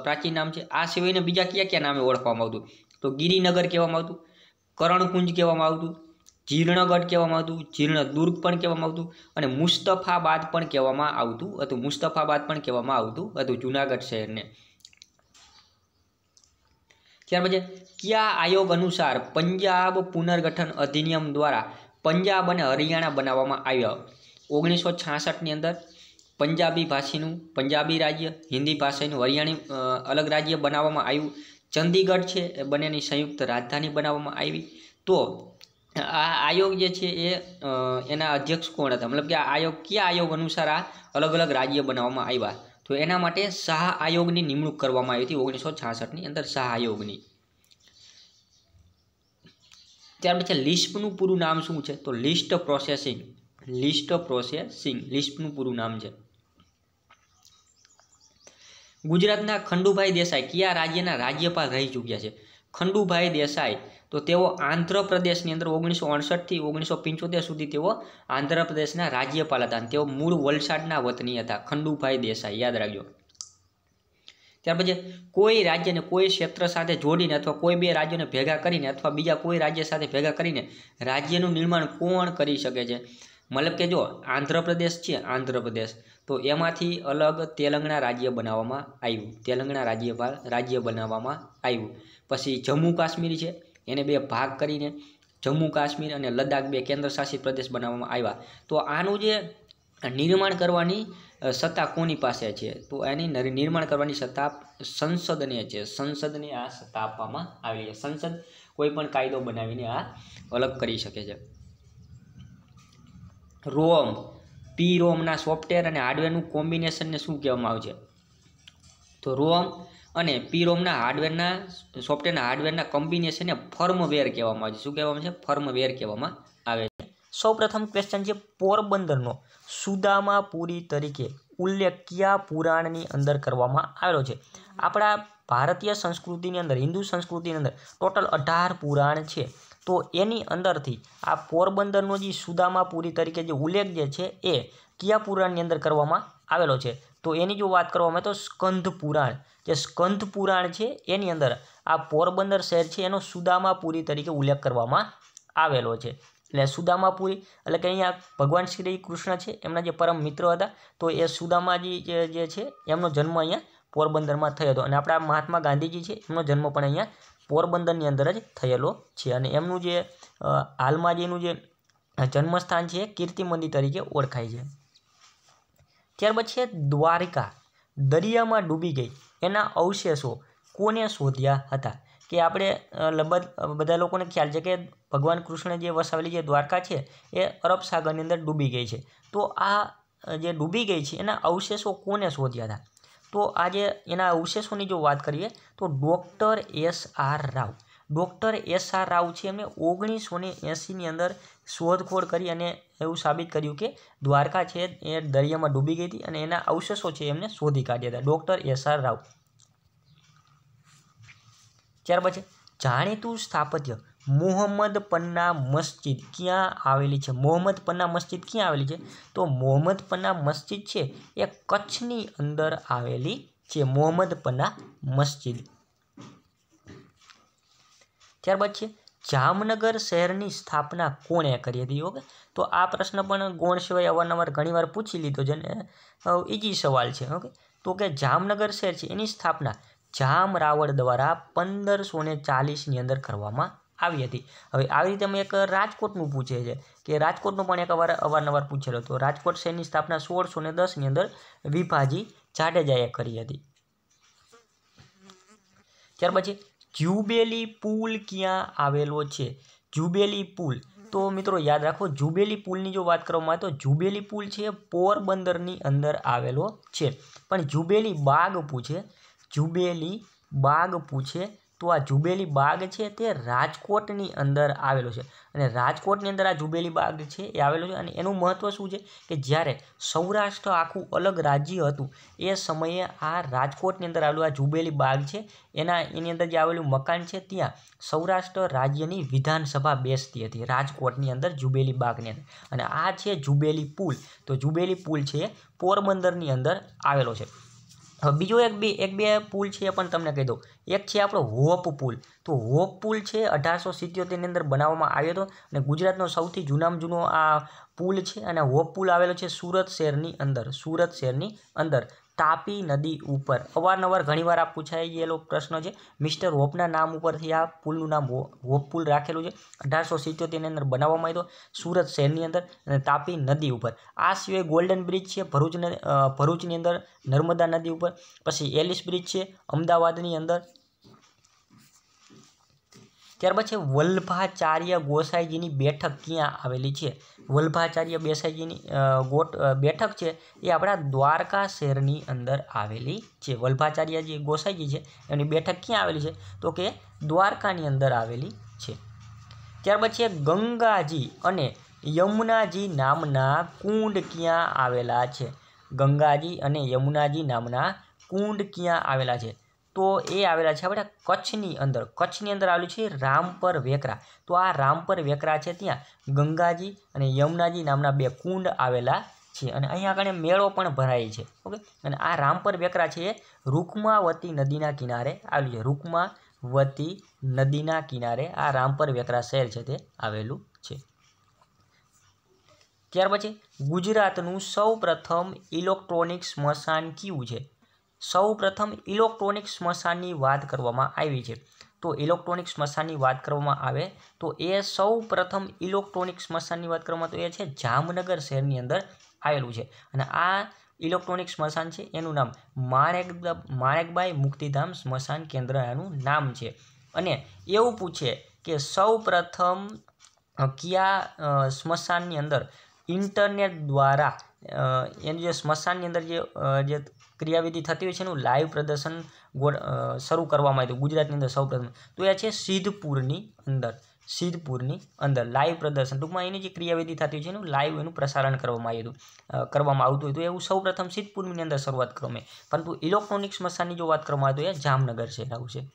પ્રાચીન નામ છે આ સિવાયને બીજા કયા કયા નામે ઓળખવામાં આવતું તો ગિરિનગર કહેવામાં આવતું કરણકુંજ કહેવામાં આવતું જીર્ણગઢ કહેવામાં આવતું જીર્ણ દુર્ગ પણ કહેવામાં આવતું અને મુસ્તફાબાદ પણ કહેવામાં આવતું હતું મુસ્તફાબાદ પણ કહેવામાં આવતું હતું જૂનાગઢ શહેરને ત્યાર પછી કયા આયોગ અનુસાર પંજાબ પુનર્ગઠન અધિનિયમ દ્વારા પંજાબ અને હરિયાણા બનાવવામાં આવ્યા ઓગણીસો છાસઠની અંદર પંજાબી ભાષીનું પંજાબી રાજ્ય હિન્દી ભાષાનું હરિયાણી અલગ રાજ્ય બનાવવામાં આવ્યું ચંદીગઢ છે એ બંનેની સંયુક્ત રાજધાની બનાવવામાં આવી તો આ આયોગ જે છે એ એના અધ્યક્ષ કોણ હતા મતલબ કે આ આયોગ કયા આયોગ અનુસાર આ અલગ અલગ રાજ્ય બનાવવામાં આવ્યા તો એના માટે શાહ આયોગની નિમણૂક કરવામાં આવી હતી ઓગણીસો છાસઠની અંદર શાહ આયોગની ત્યાર પછી લિસ્ટનું પૂરું નામ શું છે તો લિસ્ટ પ્રોસેસિંગ લિસ્ટ પ્રોસેસિંગ લિસ્ટનું પૂરું નામ છે ગુજરાતના ખંડુભાઈ દેસાઈ કયા રાજ્યના રાજ્યપાલ રહી ચૂક્યા છે ખંડુભાઈ દેસાઈ તો તેઓ આંધ્રપ્રદેશની અંદર ઓગણીસો અડસઠથી ઓગણીસો પંચોતેર સુધી તેઓ આંધ્રપ્રદેશના રાજ્યપાલ હતા અને તેઓ મૂળ વલસાડના વતની હતા ખંડુભાઈ દેસાઈ યાદ રાખજો ત્યારબાદ કોઈ રાજ્યને કોઈ ક્ષેત્ર સાથે જોડીને અથવા કોઈ બે રાજ્યોને ભેગા કરીને અથવા બીજા કોઈ રાજ્ય સાથે ભેગા કરીને રાજ્યનું નિર્માણ કોણ કરી શકે છે મતલબ કે જો આંધ્રપ્રદેશ છે આંધ્રપ્રદેશ તો એમાંથી અલગ તેલંગણા રાજ્ય બનાવવામાં આવ્યું તેલંગણા રાજ્ય રાજ્ય બનાવવામાં આવ્યું પછી જમ્મુ કાશ્મીર છે એને બે ભાગ કરીને જમ્મુ કાશ્મીર અને લદ્દાખ બે કેન્દ્રશાસિત પ્રદેશ બનાવવામાં આવ્યા તો આનું જે નિર્માણ કરવાની સત્તા કોની પાસે છે તો એની નિર્માણ કરવાની સત્તા સંસદને છે સંસદને આ સત્તા આપવામાં આવી છે સંસદ કોઈ પણ કાયદો બનાવીને આ અલગ કરી શકે છે રોમ પી રોમના સોફ્ટવેર અને હાર્ડવેરનું કોમ્બિનેશનને શું કહેવામાં આવે છે તો રોમ અને પી રોમના હાર્ડવેરના સોફ્ટવેરના હાર્ડવેરના કોમ્બિનેશનને ફર્મવેર કહેવામાં આવે છે શું કહેવામાં છે ફર્મવેર કહેવામાં આવે છે સૌપ્રથમ ક્વેશ્ચન છે પોરબંદરનો સુદામાપુરી તરીકે ઉલ્લેખ કયા પુરાણની અંદર કરવામાં આવેલો છે આપણા ભારતીય સંસ્કૃતિની અંદર હિન્દુ સંસ્કૃતિની અંદર ટોટલ અઢાર પુરાણ છે તો એની અંદરથી આ પોરબંદરનો જે સુદામાપુરી તરીકે જે ઉલ્લેખ જે છે એ કયા પુરાણની અંદર કરવામાં આવેલો છે તો એની જો વાત કરવામાં તો સ્કંધ પુરાણ જે સ્કંધ પુરાણ છે એની અંદર આ પોરબંદર શહેર છે એનો સુદામાપુરી તરીકે ઉલ્લેખ કરવામાં આવેલો છે એટલે સુદામાપુરી એટલે કે અહીંયા ભગવાન શ્રી કૃષ્ણ છે એમના જે પરમ મિત્રો હતા તો એ સુદામાજી જે છે એમનો જન્મ અહીંયા પોરબંદરમાં થયો હતો અને આપણા મહાત્મા ગાંધીજી છે એમનો જન્મ પણ અહીંયા પોરબંદરની અંદર જ થયેલો છે અને એમનું જે હાલમાં જેનું જે જન્મસ્થાન છે કીર્તિ મંદિર તરીકે ઓળખાય છે ત્યારબાદ છે દ્વારિકા દરિયામાં ડૂબી ગઈ એના અવશેષો કોને શોધ્યા હતા કે આપણે લગભગ બધા લોકોને ખ્યાલ છે કે ભગવાન કૃષ્ણ જે વસાવેલી જે દ્વારકા છે એ અરબ સાગરની અંદર ડૂબી ગઈ છે તો આ જે ડૂબી ગઈ છે એના અવશેષો કોને શોધ્યા હતા તો આજે એના અવશેષોની જો વાત કરીએ તો doctor S R Rao doctor S R Rao છે એમણે ઓગણીસો ને એંસીની અંદર શોધખોળ કરી અને એવું સાબિત કર્યું કે દ્વારકા છે એ દરિયામાં ડૂબી ગઈ હતી અને એના અવશેષો છે એમને શોધી કાઢ્યા હતા ડૉક્ટર એસ આર રાવ ત્યારબાદ છે જાણીતું સ્થાપત્ય મોહમ્મદ પન્ના મસ્જિદ ક્યાં આવેલી છે મોહમ્મદ પન્ના મસ્જિદ ક્યાં આવેલી છે તો મોહમ્મદ પન્ના મસ્જિદ છે એ કચ્છની અંદર આવેલી છે મોહમ્મદ પન્ના મસ્જિદ ત્યારબાદ છે જામનગર શહેરની સ્થાપના કોણે કરી હતી ઓકે તો આ પ્રશ્ન પણ ગોણ સિવાય અવારનવાર ઘણીવાર પૂછી લીધો જેને ઈજી સવાલ છે ઓકે તો કે જામનગર શહેર છે એની સ્થાપના જામ રાવળ દ્વારા પંદરસો ને ચાલીસની અંદર કરવામાં આવી હતી હવે આવી રીતે અમે એક રાજકોટનું પૂછે છે કે રાજકોટનું પણ એક અવાર અવારનવાર પૂછેલો હતો રાજકોટ શહેરની સ્થાપના સોળસો ને દસની અંદર વિભાજી જાડેજાએ કરી હતી ત્યાર પછી જુબેલી પુલ ક્યાં આવેલો છે જુબેલી પુલ તો મિત્રો યાદ રાખો જુબેલી પુલની જો વાત કરવામાં આવે તો જુબેલી પુલ છે પોરબંદરની અંદર આવેલો છે પણ જુબેલી બાગ પૂછે જુબેલી બાગ પૂછે તો આ જુબેલી બાગ છે તે રાજકોટની અંદર આવેલો છે અને રાજકોટની અંદર આ જુબેલી બાગ છે એ આવેલો છે અને એનું મહત્ત્વ શું છે કે જ્યારે સૌરાષ્ટ્ર આખું અલગ રાજ્ય હતું એ સમયે આ રાજકોટની અંદર આવેલું આ જુબેલી બાગ છે એના એની અંદર જે આવેલું મકાન છે ત્યાં સૌરાષ્ટ્ર રાજ્યની વિધાનસભા બેસતી હતી રાજકોટની અંદર જુબેલી બાગની અંદર અને આ છે જુબેલી પુલ તો જુબેલી પુલ છે પોરબંદરની અંદર આવેલો છે બીજો એક બે એક બે પુલ છે એ પણ તમને કહી દઉં એક છે આપણો હોપ પુલ તો હોપ પુલ છે અઢારસો સિત્યોતેરની અંદર બનાવવામાં આવ્યો હતો અને ગુજરાતનો સૌથી જૂનામાં જૂનો આ પુલ છે અને હોપ પુલ આવેલો છે સુરત શહેરની અંદર સુરત શહેરની અંદર તાપી નદી ઉપર અવારનવાર ઘણીવાર આ પૂછાઈ ગયેલો પ્રશ્ન છે મિસ્ટર હોપના નામ ઉપરથી આ પુલનું નામ હોપ પુલ રાખેલું છે અઢારસો સિત્યોતેરની અંદર બનાવવામાં આવ્યો સુરત શહેરની અંદર અને તાપી નદી ઉપર આ સિવાય ગોલ્ડન બ્રિજ છે ભરૂચ ભરૂચની અંદર નર્મદા નદી ઉપર પછી એલિસ બ્રિજ છે અમદાવાદની અંદર ત્યારબાદ છે વલ્ભાચાર્ય ગોસાઈજીની બેઠક ક્યાં આવેલી છે વલ્ભાચાર્ય બેસાઈજીની ગોટ બેઠક છે એ આપણા દ્વારકા શહેરની અંદર આવેલી છે વલ્ભાચાર્યજી ગોસાઈજી છે એની બેઠક ક્યાં આવેલી છે તો કે દ્વારકાની અંદર આવેલી છે ત્યારબાદ છે ગંગાજી અને યમુનાજી નામના કુંડ ક્યાં આવેલા છે ગંગાજી અને યમુનાજી નામના કુંડ ક્યાં આવેલા છે તો એ આવેલા છે આપણે કચ્છની અંદર કચ્છની અંદર આવેલું છે રામપર વેકરા તો આ રામપર વેકરા છે ત્યાં ગંગાજી અને યમુનાજી નામના બે કુંડ આવેલા છે અને અહીંયા આગળ મેળો પણ ભરાય છે ઓકે અને આ રામપર વેકરા છે એ રૂકમાવતી નદીના કિનારે આવેલું છે રૂકમાવતી નદીના કિનારે આ રામપર વેકરા શહેર છે તે આવેલું છે ત્યાર પછી ગુજરાતનું સૌ પ્રથમ ઇલેક્ટ્રોનિક સ્મશાન કયું છે સૌપ્રથમ ઇલેક્ટ્રોનિક સ્મશાનની વાત કરવામાં આવી છે તો ઇલેક્ટ્રોનિક સ્મશાનની વાત કરવામાં આવે તો એ સૌ પ્રથમ ઇલેક્ટ્રોનિક સ્મશાનની વાત કરવામાં તો એ છે જામનગર શહેરની અંદર આવેલું છે અને આ ઇલેક્ટ્રોનિક સ્મશાન છે એનું નામ માણેક માણેકબાઈ મુક્તિધામ સ્મશાન કેન્દ્ર એનું નામ છે અને એવું પૂછે કે સૌ પ્રથમ કયા સ્મશાનની અંદર ઇન્ટરનેટ દ્વારા એનું જે સ્મશાનની અંદર જે ક્રિયાવિધિ થતી હોય છે એનું લાઈવ પ્રદર્શન શરૂ કરવામાં આવ્યું ગુજરાતની અંદર સૌપ્રથમ તો એ છે સિદ્ધપુરની અંદર સિદ્ધપુરની અંદર લાઈવ પ્રદર્શન ટૂંકમાં એની જે ક્રિયાવિધિ થતી હોય છે એનું લાઈવ એનું પ્રસારણ કરવામાં આવ્યું કરવામાં આવતું હતું એવું સૌપ્રથમ સિદ્ધપુરની અંદર શરૂઆત કરવામાં પરંતુ ઇલેક્ટ્રોનિક સ્મશાનની જો વાત કરવામાં આવે તો એ જામનગર શહેર છે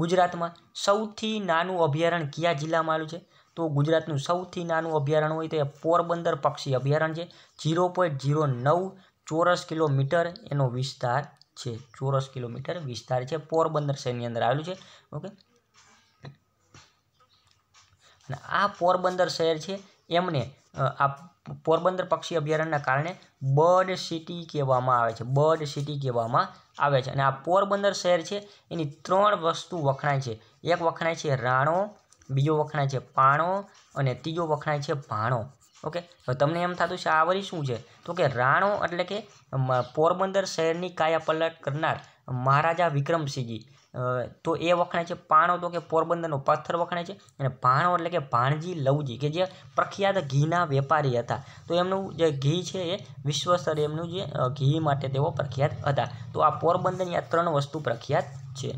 ગુજરાતમાં સૌથી નાનું અભયારણ્ય કયા જિલ્લામાં આવેલું છે તો ગુજરાતનું સૌથી નાનું અભયારણ્ય હોય તો એ પોરબંદર પક્ષી અભયારણ્ય છે ઝીરો પોઈન્ટ ઝીરો નવ ચોરસ કિલોમીટર એનો વિસ્તાર છે ચોરસ કિલોમીટર વિસ્તાર છે પોરબંદર શહેરની અંદર આવેલું છે ઓકે અને આ પોરબંદર શહેર છે એમને આ પોરબંદર પક્ષી અભયારણ્યના કારણે બર્ડ સિટી કહેવામાં આવે છે બર્ડ સિટી કહેવામાં આવે છે અને આ પોરબંદર શહેર છે એની ત્રણ વસ્તુ વખણાય છે એક વખણાય છે રાણો બીજો વખણાય છે પાણો અને ત્રીજો વખણાય છે ભાણો ઓકે તો તમને એમ થતું છે આ વરી શું છે તો કે રાણો એટલે કે પોરબંદર શહેરની કાયાપલટ કરનાર મહારાજા વિક્રમસિંહજી તો એ વખણાય છે પાણો તો કે પોરબંદરનો પથ્થર વખણાય છે અને ભાણો એટલે કે ભાણજી લવજી કે જે પ્રખ્યાત ઘીના વેપારી હતા તો એમનું જે ઘી છે એ વિશ્વ સ્તરે એમનું જે ઘી માટે તેઓ પ્રખ્યાત હતા તો આ પોરબંદરની આ ત્રણ વસ્તુ પ્રખ્યાત છે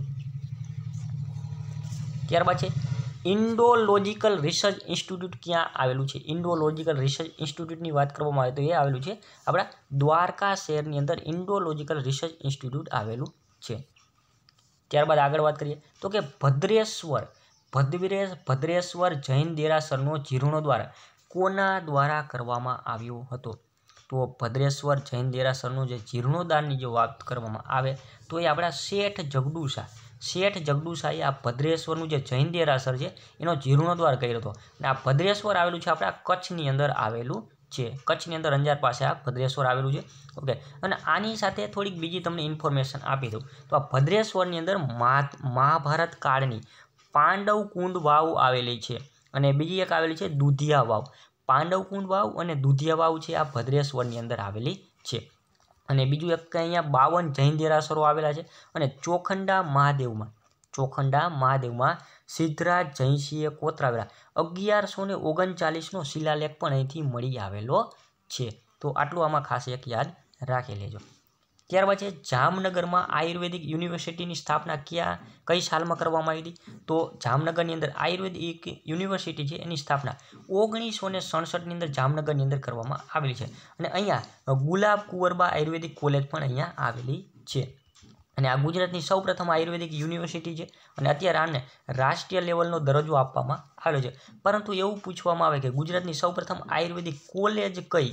ત્યારબાદ છે ઇન્ડોલોજિકલ રિસર્ચ ઇન્સ્ટિટ્યૂટ ક્યાં આવેલું છે ઇન્ડોલોજિકલ રિસર્ચ ઇન્સ્ટિટ્યૂટની વાત કરવામાં આવે તો એ આવેલું છે આપણા દ્વારકા શહેરની અંદર ઇન્ડોલોજિકલ રિસર્ચ ઇન્સ્ટિટ્યૂટ આવેલું છે ત્યારબાદ આગળ વાત કરીએ તો કે ભદ્રેશ્વર ભદ્રેશ ભદ્રેશ્વર જૈન દેરાસરનો જીર્ણોદ્વાર કોના દ્વારા કરવામાં આવ્યો હતો તો ભદ્રેશ્વર જૈન દેરાસરનું જે જીર્ણોદ્ધારની જો વાત કરવામાં આવે તો એ આપણા શેઠ જગડુશા શેઠ જગડુશાએ આ ભદ્રેશ્વરનું જે જૈન દેરાસર છે એનો જીર્ણોદ્વાર કર્યો હતો અને આ ભદ્રેશ્વર આવેલું છે આપણા કચ્છની અંદર આવેલું છે કચ્છની અંદર અંજાર પાસે આ ભદ્રેશ્વર આવેલું છે ઓકે અને આની સાથે થોડીક બીજી તમને ઇન્ફોર્મેશન આપી દઉં તો આ ભદ્રેશ્વરની અંદર મહાભારત કાળની પાંડવ કુંડ વાવ આવેલી છે અને બીજી એક આવેલી છે દુધિયા વાવ પાંડવ કુંડ વાવ અને દુધિયા વાવ છે આ ભદ્રેશ્વરની અંદર આવેલી છે અને બીજું એક અહીંયા બાવન જૈન દેરાસરો આવેલા છે અને ચોખંડા મહાદેવમાં ચોખંડા મહાદેવમાં સિદ્ધરાજ જયસિંહે કોતરાવેલા અગિયારસો ને ઓગણચાલીસનો શિલાલેખ પણ અહીંથી મળી આવેલો છે તો આટલું આમાં ખાસ એક યાદ રાખી લેજો ત્યારબાદ છે જામનગરમાં આયુર્વેદિક યુનિવર્સિટીની સ્થાપના ક્યાં કઈ સાલમાં કરવામાં આવી હતી તો જામનગરની અંદર આયુર્વેદિક યુનિવર્સિટી છે એની સ્થાપના ઓગણીસો ને સડસઠની અંદર જામનગરની અંદર કરવામાં આવેલી છે અને અહીંયા ગુલાબ કુંવરબા આયુર્વેદિક કોલેજ પણ અહીંયા આવેલી છે અને આ ગુજરાતની સૌપ્રથમ આયુર્વેદિક યુનિવર્સિટી છે અને અત્યારે આને રાષ્ટ્રીય લેવલનો દરજ્જો આપવામાં આવ્યો છે પરંતુ એવું પૂછવામાં આવે કે ગુજરાતની સૌપ્રથમ આયુર્વેદિક કોલેજ કઈ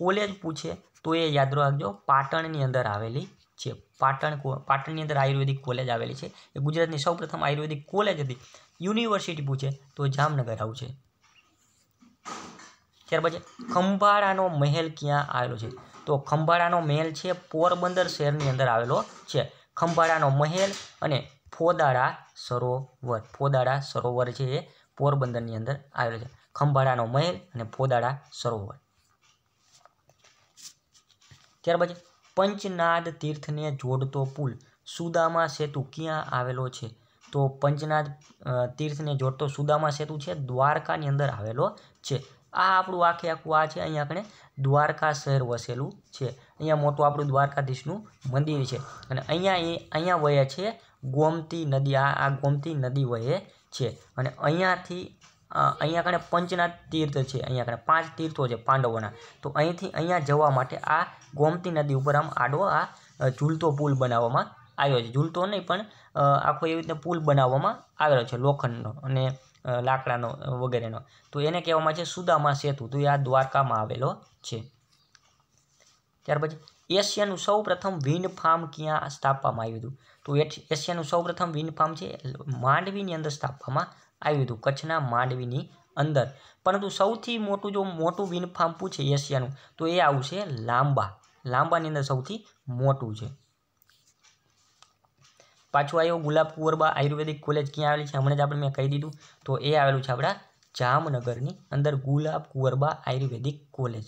કોલેજ પૂછે તો એ યાદ રાખજો પાટણની અંદર આવેલી છે પાટણ પાટણની અંદર આયુર્વેદિક કોલેજ આવેલી છે એ ગુજરાતની સૌપ્રથમ આયુર્વેદિક કોલેજ હતી યુનિવર્સિટી પૂછે તો જામનગર આવશે ત્યાર પછી ખંભાળાનો મહેલ ક્યાં આવેલો છે તો ખંભાળાનો મહેલ છે પોરબંદર શહેરની અંદર આવેલો છે ખંભાળાનો મહેલ અને ફોદાળા સરોવર ફોદાળા સરોવર છે એ પોરબંદરની અંદર આવેલો છે ખંભાળાનો મહેલ અને ફોદાળા સરોવર ત્યાર પછી પંચનાદ તીર્થને જોડતો પુલ સુદામા સેતુ ક્યાં આવેલો છે તો પંચનાદ તીર્થને જોડતો સુદામા સેતુ છે દ્વારકાની અંદર આવેલો છે આ આપણું આખે આખું આ છે અહીંયા આપણે દ્વારકા શહેર વસેલું છે અહીંયા મોટું આપણું દ્વારકાધીશનું મંદિર છે અને અહીંયા એ અહીંયા વહે છે ગોમતી નદી આ આ ગોમતી નદી વહે છે અને અહીંયાથી અહીંયા કણે પંચનાથ તીર્થ છે અહીંયા કણે પાંચ તીર્થો છે પાંડવોના તો અહીંથી અહીંયા જવા માટે આ ગોમતી નદી ઉપર આમ આડો આ ઝૂલતો પુલ બનાવવામાં આવ્યો છે ઝૂલતો નહીં પણ આખો એવી રીતે પુલ બનાવવામાં આવેલો છે લોખંડનો અને લાકડાનો વગેરેનો તો એને કહેવામાં છે સુદામા સેતુ તો એ આ દ્વારકામાં આવેલો છે ત્યાર પછી એશિયાનું સૌ પ્રથમ વિન્ડ ફાર્મ ક્યાં સ્થાપવામાં આવ્યું હતું તો એશિયાનું સૌ પ્રથમ વિન્ડ ફાર્મ છે માંડવીની અંદર સ્થાપવામાં આવ્યું હતું કચ્છના માંડવીની અંદર પરંતુ સૌથી મોટું જો મોટું વિન ફાર્મ પૂછે એશિયાનું તો એ આવું છે લાંબા લાંબાની અંદર સૌથી મોટું છે પાછું આવ્યો ગુલાબ કુંવરબા આયુર્વેદિક કોલેજ ક્યાં આવેલી છે હમણાં જ આપણે મેં કહી દીધું તો એ આવેલું છે આપણા જામનગરની અંદર ગુલાબ કુંવરબા આયુર્વેદિક કોલેજ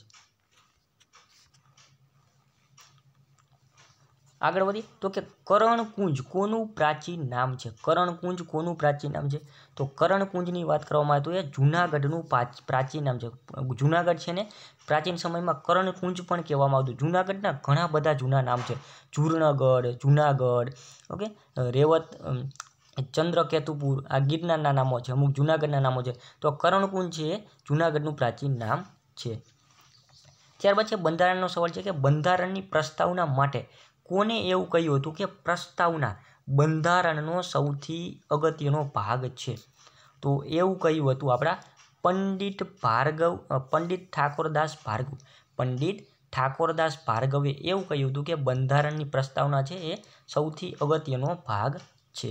આગળ વધી તો કે કરણકુંજ કોનું પ્રાચીન નામ છે કરણકુંજ કોનું પ્રાચીન નામ છે તો કરણકુંજની વાત કરવામાં આવે તો એ જૂનાગઢનું પ્રાચીન નામ છે જૂનાગઢ છે ને પ્રાચીન સમયમાં કરણકુંજ પણ કહેવામાં આવતું જૂનાગઢના ઘણા બધા જૂના નામ છે ચૂર્ણગઢ જૂનાગઢ ઓકે રેવત ચંદ્રકેતુપુર આ ગિરનારના નામો છે અમુક જૂનાગઢના નામો છે તો કરણકુંજ છે એ જૂનાગઢનું પ્રાચીન નામ છે ત્યારબાદ છે બંધારણનો સવાલ છે કે બંધારણની પ્રસ્તાવના માટે કોને એવું કહ્યું હતું કે પ્રસ્તાવના બંધારણનો સૌથી અગત્યનો ભાગ છે તો એવું કહ્યું હતું આપણા પંડિત ભાર્ગવ પંડિત ઠાકોરદાસ ભાર્ગવ પંડિત ઠાકોરદાસ ભાર્ગવે એવું કહ્યું હતું કે બંધારણની પ્રસ્તાવના છે એ સૌથી અગત્યનો ભાગ છે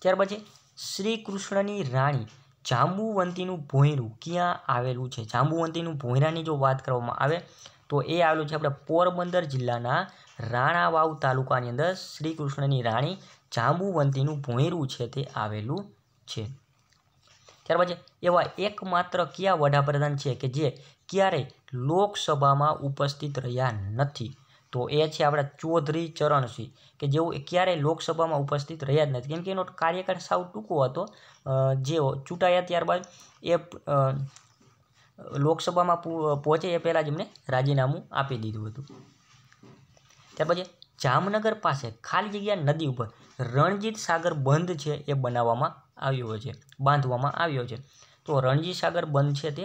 ત્યાર પછી શ્રી કૃષ્ણની રાણી જાંબુવંતીનું ભોંયરું ક્યાં આવેલું છે જાંબુવંતીનું ભોંયરાની જો વાત કરવામાં આવે તો એ આવેલું છે આપણે પોરબંદર જિલ્લાના રાણાવાવ તાલુકાની અંદર શ્રી કૃષ્ણની રાણી જાંબુવંતીનું ભોંયરું છે તે આવેલું છે ત્યારબાદ એવા એકમાત્ર કયા વડાપ્રધાન છે કે જે ક્યારેય લોકસભામાં ઉપસ્થિત રહ્યા નથી તો એ છે આપણા ચૌધરી ચરણસિંહ કે જેઓ ક્યારેય લોકસભામાં ઉપસ્થિત રહ્યા જ નથી કેમ કે એનો કાર્યકાળ સાવ ટૂંકો હતો જે ચૂંટાયા ત્યારબાદ એ લોકસભામાં પહોંચે એ પહેલાં જ એમને રાજીનામું આપી દીધું હતું ત્યાર પછી જામનગર પાસે ખાલી જગ્યા નદી ઉપર રણજીત સાગર બંધ છે એ બનાવવામાં આવ્યો છે બાંધવામાં આવ્યો છે તો રણજીત સાગર બંધ છે તે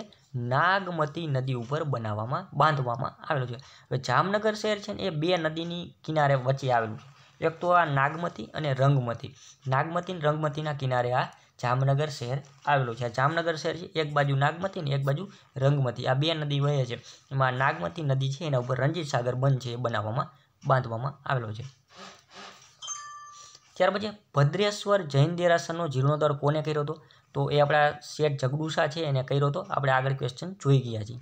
નાગમતી નદી ઉપર બનાવવામાં બાંધવામાં આવેલો છે હવે જામનગર શહેર છે ને એ બે નદીની કિનારે વચ્ચે આવેલું છે એક તો આ નાગમતી અને રંગમતી નાગમતી રંગમતીના કિનારે આ જામનગર શહેર આવેલું છે આ જામનગર શહેર છે એક બાજુ નાગમતી ને એક બાજુ રંગમતી આ બે નદી વહે છે એમાં નાગમતી નદી છે એના ઉપર રણજીત સાગર બંધ છે એ બનાવવામાં બાંધવામાં આવેલો છે ત્યાર પછી ભદ્રેશ્વર જૈન દેરાસરનો જીર્ણોદ્ધાર કોને કર્યો હતો તો એ આપણા શેઠ જગડુસા છે એને કર્યો હતો આપણે આગળ ક્વેશ્ચન જોઈ ગયા છીએ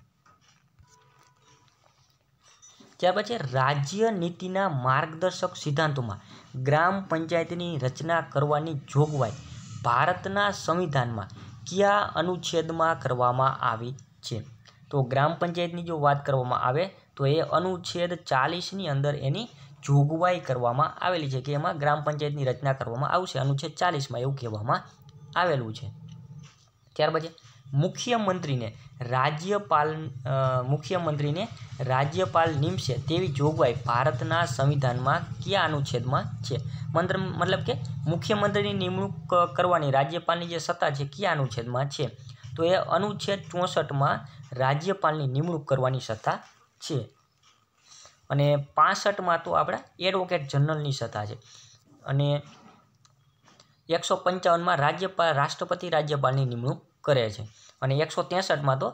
ત્યાર પછી રાજ્ય નીતિના માર્ગદર્શક સિદ્ધાંતોમાં ગ્રામ પંચાયતની રચના કરવાની જોગવાઈ ભારતના સંવિધાનમાં કયા અનુચ્છેદમાં કરવામાં આવી છે તો ગ્રામ પંચાયતની જો વાત કરવામાં આવે તો એ અનુચ્છેદ ચાલીસની અંદર એની જોગવાઈ કરવામાં આવેલી છે કે એમાં ગ્રામ પંચાયતની રચના કરવામાં આવશે અનુચ્છેદ ચાલીસમાં એવું કહેવામાં આવેલું છે ત્યાર પછી મુખ્યમંત્રીને રાજ્યપાલ મુખ્યમંત્રીને રાજ્યપાલ નિમશે તેવી જોગવાઈ ભારતના સંવિધાનમાં કયા અનુચ્છેદમાં છે મંત્ર મતલબ કે મુખ્યમંત્રીની નિમણૂક કરવાની રાજ્યપાલની જે સત્તા છે કયા અનુચ્છેદમાં છે તો એ અનુચ્છેદ ચોસઠમાં રાજ્યપાલની નિમણૂક કરવાની સત્તા છે અને પાસઠમાં તો આપણા એડવોકેટ જનરલની સત્તા છે અને એકસો પંચાવનમાં રાજ્યપાલ રાષ્ટ્રપતિ રાજ્યપાલની નિમણૂક કરે છે અને એકસો ત્રેસઠમાં તો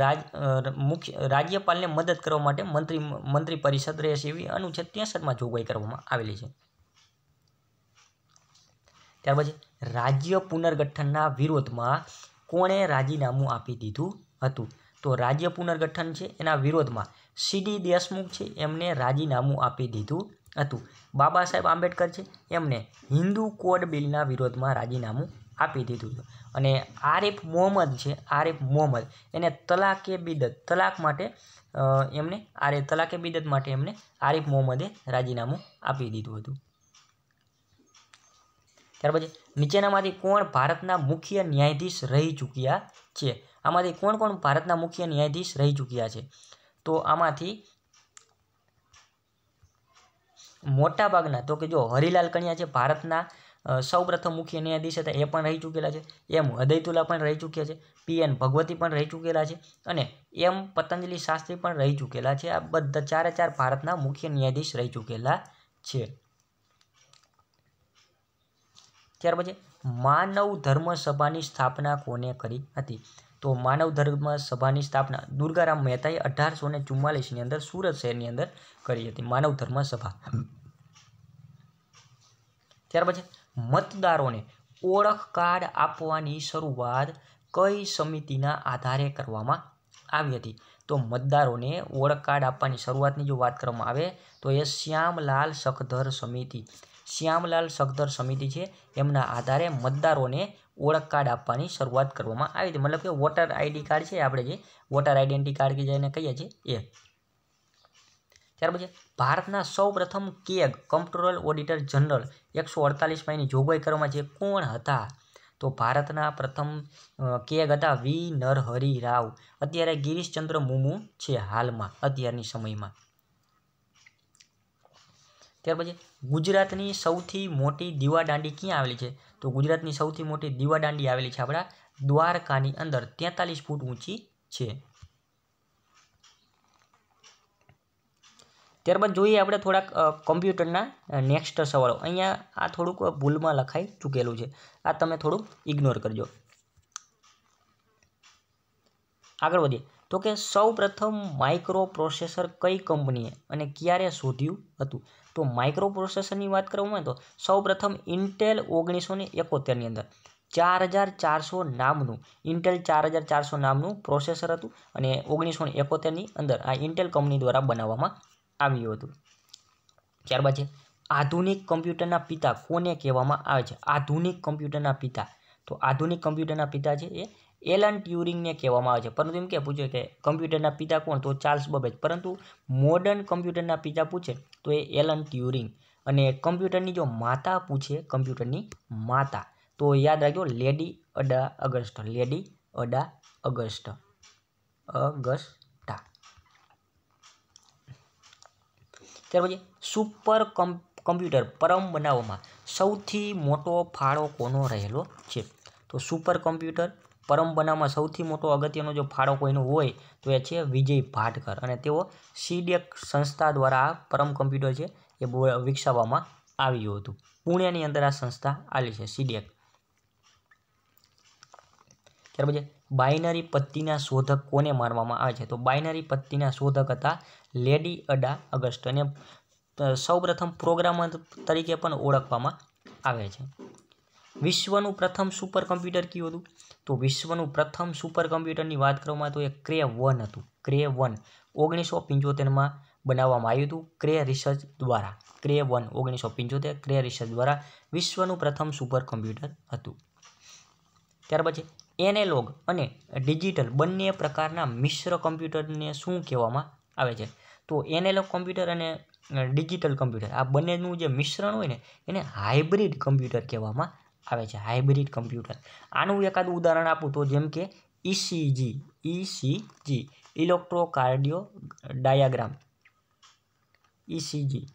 રાજ મુખ્ય રાજ્યપાલને મદદ કરવા માટે મંત્રી મંત્રી પરિષદ રહેશે એવી અનુચ્છેદ ત્રેસઠમાં જોગવાઈ કરવામાં આવેલી છે ત્યાર પછી રાજ્ય પુનર્ગઠનના વિરોધમાં કોણે રાજીનામું આપી દીધું હતું તો રાજ્ય પુનર્ગઠન છે એના વિરોધમાં સીડી દેશમુખ છે એમને રાજીનામું આપી દીધું હતું બાબા સાહેબ આંબેડકર છે એમને હિન્દુ કોડ બિલના વિરોધમાં રાજીનામું આપી દીધું હતું અને આરિફ મોહમ્મદ છે આરિફ મોહમ્મદ એને તલાકે બિદત તલાક માટે એમને આરે તલાકે બિદત માટે એમને આરિફ મોહમ્મદે રાજીનામું આપી દીધું હતું ત્યાર પછી નીચેનામાંથી કોણ ભારતના મુખ્ય ન્યાયાધીશ રહી ચૂક્યા છે આમાંથી કોણ કોણ ભારતના મુખ્ય ન્યાયાધીશ રહી ચૂક્યા છે તો આમાંથી મોટાભાગના તો કે જો હરિલાલ કણિયા છે ભારતના સૌપ્રથમ મુખ્ય ન્યાયાધીશ હતા એ પણ રહી ચૂકેલા છે એમ હૃદયતુલા પણ રહી ચૂક્યા છે પી એન ભગવતી પણ રહી ચૂકેલા છે અને એમ પતંજલિ શાસ્ત્રી પણ રહી ચૂકેલા છે આ બધા ચારે ચાર ભારતના મુખ્ય ન્યાયાધીશ રહી ચૂકેલા છે ત્યાર પછી માનવ ધર્મ સભાની સ્થાપના કોને કરી હતી તો માનવ ધર્મ સભાની સ્થાપના દુર્ગારામ મહેતાએ અઢારસો ને ચુમ્માલીસની અંદર સુરત શહેરની અંદર કરી હતી માનવ ધર્મ સભા ત્યાર પછી મતદારોને ઓળખ કાર્ડ આપવાની શરૂઆત કઈ સમિતિના આધારે કરવામાં આવી હતી તો મતદારોને ઓળખ કાર્ડ આપવાની શરૂઆતની જો વાત કરવામાં આવે તો એ શ્યામલાલ સખધર સમિતિ શ્યામલાલ સખધર સમિતિ છે એમના આધારે મતદારોને ઓળખ કાર્ડ આપવાની શરૂઆત કરવામાં આવી હતી મતલબ કે વોટર આઈડી કાર્ડ છે આપણે જે વોટર આઈડેન્ટિટી કાર્ડ કે જેને કહીએ છીએ એ ત્યાર પછી ભારતના સૌપ્રથમ કેગ કમ્પ્ટ્રોલ ઓડિટર જનરલ એકસો અડતાલીસમાં એની જોગવાઈ કરવામાં જે કોણ હતા તો ભારતના પ્રથમ કેગ હતા વી નરહરિ રાવ અત્યારે ગિરીશચંદ્ર મુર્મુ છે હાલમાં અત્યારની સમયમાં ત્યાર પછી ગુજરાતની સૌથી મોટી દીવાદાંડી ક્યાં આવેલી છે તો ગુજરાતની સૌથી મોટી દીવાદાંડી આવેલી છે આપણા દ્વારકાની અંદર તેતાલીસ ફૂટ ઊંચી છે ત્યારબાદ જોઈએ આપણે થોડાક કોમ્પ્યુટરના નેક્સ્ટ સવાલો અહીંયા આ થોડુંક ભૂલમાં લખાઈ ચૂકેલું છે આ તમે થોડું ઇગ્નોર કરજો આગળ વધીએ તો કે સૌ પ્રથમ માઇક્રો પ્રોસેસર કઈ કંપનીએ અને ક્યારે શોધ્યું હતું તો માઇક્રો પ્રોસેસરની વાત કરવામાં તો સૌ પ્રથમ ઇન્ટેલ ઓગણીસો ને એકોતેરની અંદર ચાર હજાર ચારસો નામનું ઇન્ટેલ ચાર હજાર ચારસો નામનું પ્રોસેસર હતું અને ઓગણીસો એકોતેરની અંદર આ ઇન્ટેલ કંપની દ્વારા બનાવવામાં આવ્યું હતું ત્યારબાદ છે આધુનિક કમ્પ્યુટરના પિતા કોને કહેવામાં આવે છે આધુનિક કમ્પ્યુટરના પિતા તો આધુનિક કમ્પ્યુટરના પિતા છે એ એલન ટ્યુરિંગને કહેવામાં આવે છે પરંતુ એમ કે પૂછે કે કમ્પ્યુટરના પિતા કોણ તો ચાર્લ્સ બબેજ પરંતુ મોડર્ન કમ્પ્યુટરના પિતા પૂછે તો એ એલન ટ્યુરિંગ અને કમ્પ્યુટરની જો માતા પૂછે કમ્પ્યુટરની માતા તો યાદ રાખજો lady Ada August lady Ada August August ત્યાર પછી સુપર કમ્પ્યુટર પરમ બનાવવામાં સૌથી મોટો ફાળો કોનો રહેલો છે તો સુપર કમ્પ્યુટર પરમ બનાવમાં સૌથી મોટો અગત્યનો જો ફાળો કોઈનો હોય તો એ છે વિજય ભાટકર અને તેઓ સીડેક e સંસ્થા દ્વારા આ પરમ કમ્પ્યુટર છે એ વિકસાવવામાં આવ્યું હતું પુણેની અંદર આ સંસ્થા આવેલી છે સીડેક e ત્યાર પછી બાઇનરી પત્તીના શોધક કોને માનવામાં આવે છે તો બાઇનરી પત્તીના શોધક હતા લેડી અડા અગસ્ટ અને સૌપ્રથમ પ્રોગ્રામર તરીકે પણ ઓળખવામાં આવે છે વિશ્વનું પ્રથમ સુપર કમ્પ્યુટર કયું હતું તો વિશ્વનું પ્રથમ સુપર કમ્પ્યુટરની વાત કરવામાં તો એ ક્રે વન હતું ક્રે વન ઓગણીસો પંચોતેરમાં બનાવવામાં આવ્યું હતું ક્રે રિસર્ચ દ્વારા ક્રે વન ઓગણીસો પંચોતેર ક્રે રિસર્ચ દ્વારા વિશ્વનું પ્રથમ સુપર કમ્પ્યુટર હતું ત્યાર પછી એનેલોગ અને ડિજિટલ બંને પ્રકારના મિશ્ર કમ્પ્યુટરને શું કહેવામાં આવે છે તો એનેલોગ કમ્પ્યુટર અને ડિજિટલ કમ્પ્યુટર આ બંનેનું જે મિશ્રણ હોય ને એને હાઇબ્રિડ કમ્પ્યુટર કહેવામાં આવે છે હાઇબ્રિડ કમ્પ્યુટર આનું એકાદ ઉદાહરણ આપું તો જેમ કે ECG ECG electrocardio diagram ECG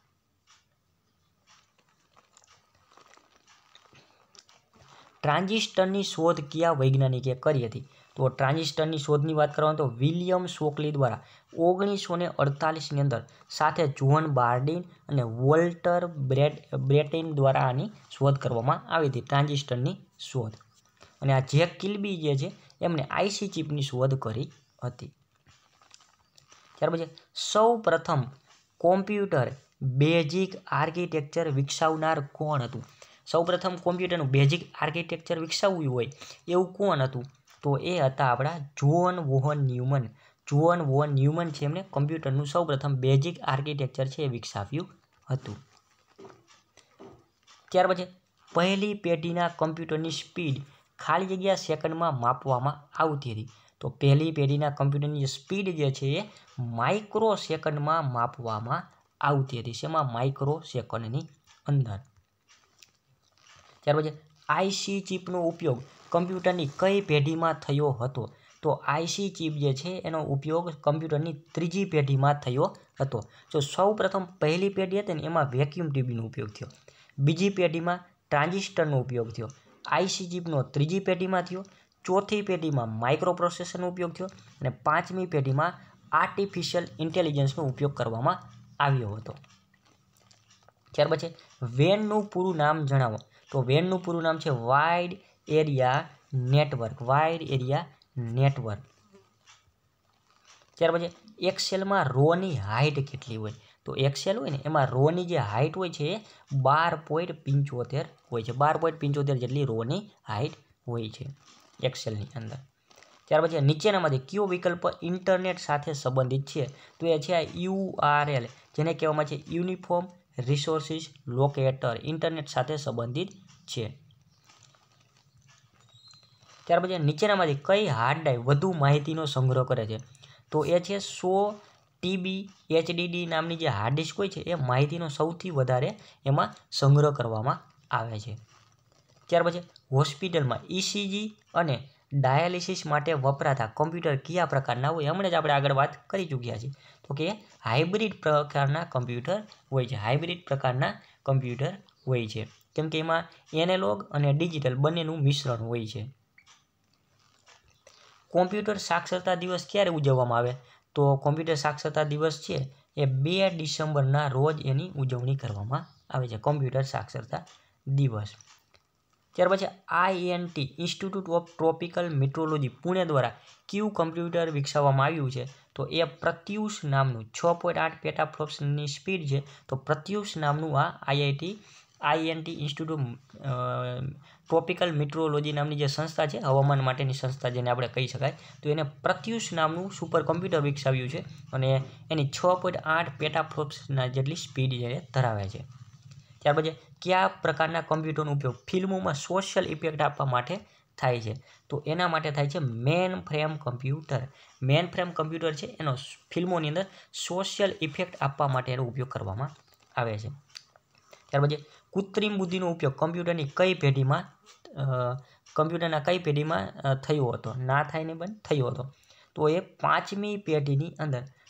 ટ્રાન્ઝિસ્ટરની શોધ કયા વૈજ્ઞાનિકે કરી હતી તો ટ્રાન્ઝિસ્ટરની શોધની વાત કરવાનું તો વિલિયમ શોકલી દ્વારા ઓગણીસો ને અડતાલીસની અંદર સાથે જોહન બાર્ડિન અને વોલ્ટર બ્રેટ બ્રેટિન દ્વારા આની શોધ કરવામાં આવી હતી ટ્રાન્ઝિસ્ટરની શોધ અને આ જે કિલબી જે છે એમણે આઈસી ચીપની શોધ કરી હતી ત્યાર પછી સૌ પ્રથમ કોમ્પ્યુટર બેઝિક આર્કિટેક્ચર વિકસાવનાર કોણ હતું સૌપ્રથમ કોમ્પ્યુટરનું બેઝિક આર્કિટેક્ચર વિકસાવવું હોય એવું કોણ હતું તો એ હતા આપણા John von Neumann John von Neumann છે એમને કોમ્પ્યુટરનું સૌપ્રથમ બેઝિક આર્કિટેક્ચર છે એ વિકસાવ્યું હતું ત્યાર પછી પહેલી પેઢીના કોમ્પ્યુટરની સ્પીડ ખાલી જગ્યા સેકન્ડમાં માપવામાં આવતી હતી તો પહેલી પેઢીના કમ્પ્યુટરની સ્પીડ જે છે એ માઇક્રો સેકન્ડમાં માપવામાં આવતી હતી શેમાં માઇક્રો સેકન્ડની અંદર ત્યાર પછી આઈસી ચીપનો ઉપયોગ કમ્પ્યુટરની કઈ પેઢીમાં થયો હતો તો આઈસી ચીપ જે છે એનો ઉપયોગ કમ્પ્યુટરની ત્રીજી પેઢીમાં થયો હતો જો સૌ પ્રથમ પહેલી પેઢી હતી ને એમાં વેક્યુમ ટીવીનો ઉપયોગ થયો બીજી પેઢીમાં ટ્રાન્ઝિસ્ટરનો ઉપયોગ થયો આઈસી ચીપનો ત્રીજી પેઢીમાં થયો ચોથી પેઢીમાં માઇક્રો પ્રોસેસરનો ઉપયોગ થયો અને પાંચમી પેઢીમાં આર્ટિફિશિયલ ઇન્ટેલિજન્સનો ઉપયોગ કરવામાં આવ્યો હતો ત્યાર પછી વેનનું પૂરું નામ જણાવો તો વેનનું પૂરું નામ છે wide area network wide area network ત્યાર પછી એક્સેલમાં રોની હાઇટ કેટલી હોય તો એક્સેલ હોય ને એમાં રોની જે હાઇટ હોય છે બાર પોઈન્ટ પંચોતેર હોય છે બાર પોઈન્ટ પંચોતેર જેટલી રોની હાઇટ હોય છે એક્સેલની અંદર ત્યાર પછી નીચેનામાંથી કયો વિકલ્પ ઇન્ટરનેટ સાથે સંબંધિત છે તો એ છે આ યુઆરએલ જેને કહેવામાં છે યુનિફોર્મ રિસોર્સિસ લોકેટર ઇન્ટરનેટ સાથે સંબંધિત છે ત્યાર પછી નીચેનામાંથી કઈ હાર્ડ ડ્રાઈવ વધુ માહિતીનો સંગ્રહ કરે છે તો એ છે સો ટીબી એચડીડી નામની જે હાર્ડ ડિસ્ક હોય છે એ માહિતીનો સૌથી વધારે એમાં સંગ્રહ કરવામાં આવે છે ત્યાર પછી હોસ્પિટલમાં ઇસીજી અને ડાયાલિસિસ માટે વપરાતા કોમ્પ્યુટર કયા પ્રકારના હોય હમણાં જ આપણે આગળ વાત કરી ચૂક્યા છીએ તો કે હાઇબ્રિડ પ્રકારના કોમ્પ્યુટર હોય છે હાઇબ્રિડ પ્રકારના કમ્પ્યુટર હોય છે કેમ કે એમાં એનેલોગ અને ડિજિટલ બંનેનું મિશ્રણ હોય છે કોમ્પ્યુટર સાક્ષરતા દિવસ ક્યારે ઉજવવામાં આવે તો કોમ્પ્યુટર સાક્ષરતા દિવસ છે એ બે ડિસેમ્બરના રોજ એની ઉજવણી કરવામાં આવે છે કોમ્પ્યુટર સાક્ષરતા દિવસ ત્યાર પછી INT institute of tropical metrology Pune દ્વારા ક્યુ કમ્પ્યુટર વિકસાવવામાં આવ્યું છે તો એ પ્રત્યુષ નામનું છ પોઈન્ટ આઠ પેટાફ્લોપ્સની સ્પીડ છે તો પ્રત્યુષ નામનું આ IIT INT institute tropical metrology નામની જે સંસ્થા છે હવામાન માટેની સંસ્થા જેને આપણે કહી શકાય તો એને પ્રત્યુષ નામનું સુપર કમ્પ્યુટર વિકસાવ્યું છે અને એની છ પોઈન્ટ આઠ પેટાફ્લોપ્સના જેટલી સ્પીડ જે ધરાવે છે ત્યાર પછી કયા પ્રકારના કોમ્પ્યુટરનો ઉપયોગ ફિલ્મોમાં સોશિયલ ઇફેક્ટ આપવા માટે થાય છે તો એના માટે થાય છે mainframe computer mainframe computer છે એનો ફિલ્મોની અંદર સોશિયલ ઇફેક્ટ આપવા માટે એનો ઉપયોગ કરવામાં આવે છે ત્યાર પછી કૃત્રિમ બુદ્ધિનો ઉપયોગ કમ્પ્યુટરની કઈ પેઢીમાં કમ્પ્યુટરના કઈ પેઢીમાં થયો હતો ના થાય ને બંધ થયો હતો તો એ પાંચમી પેઢીની અંદર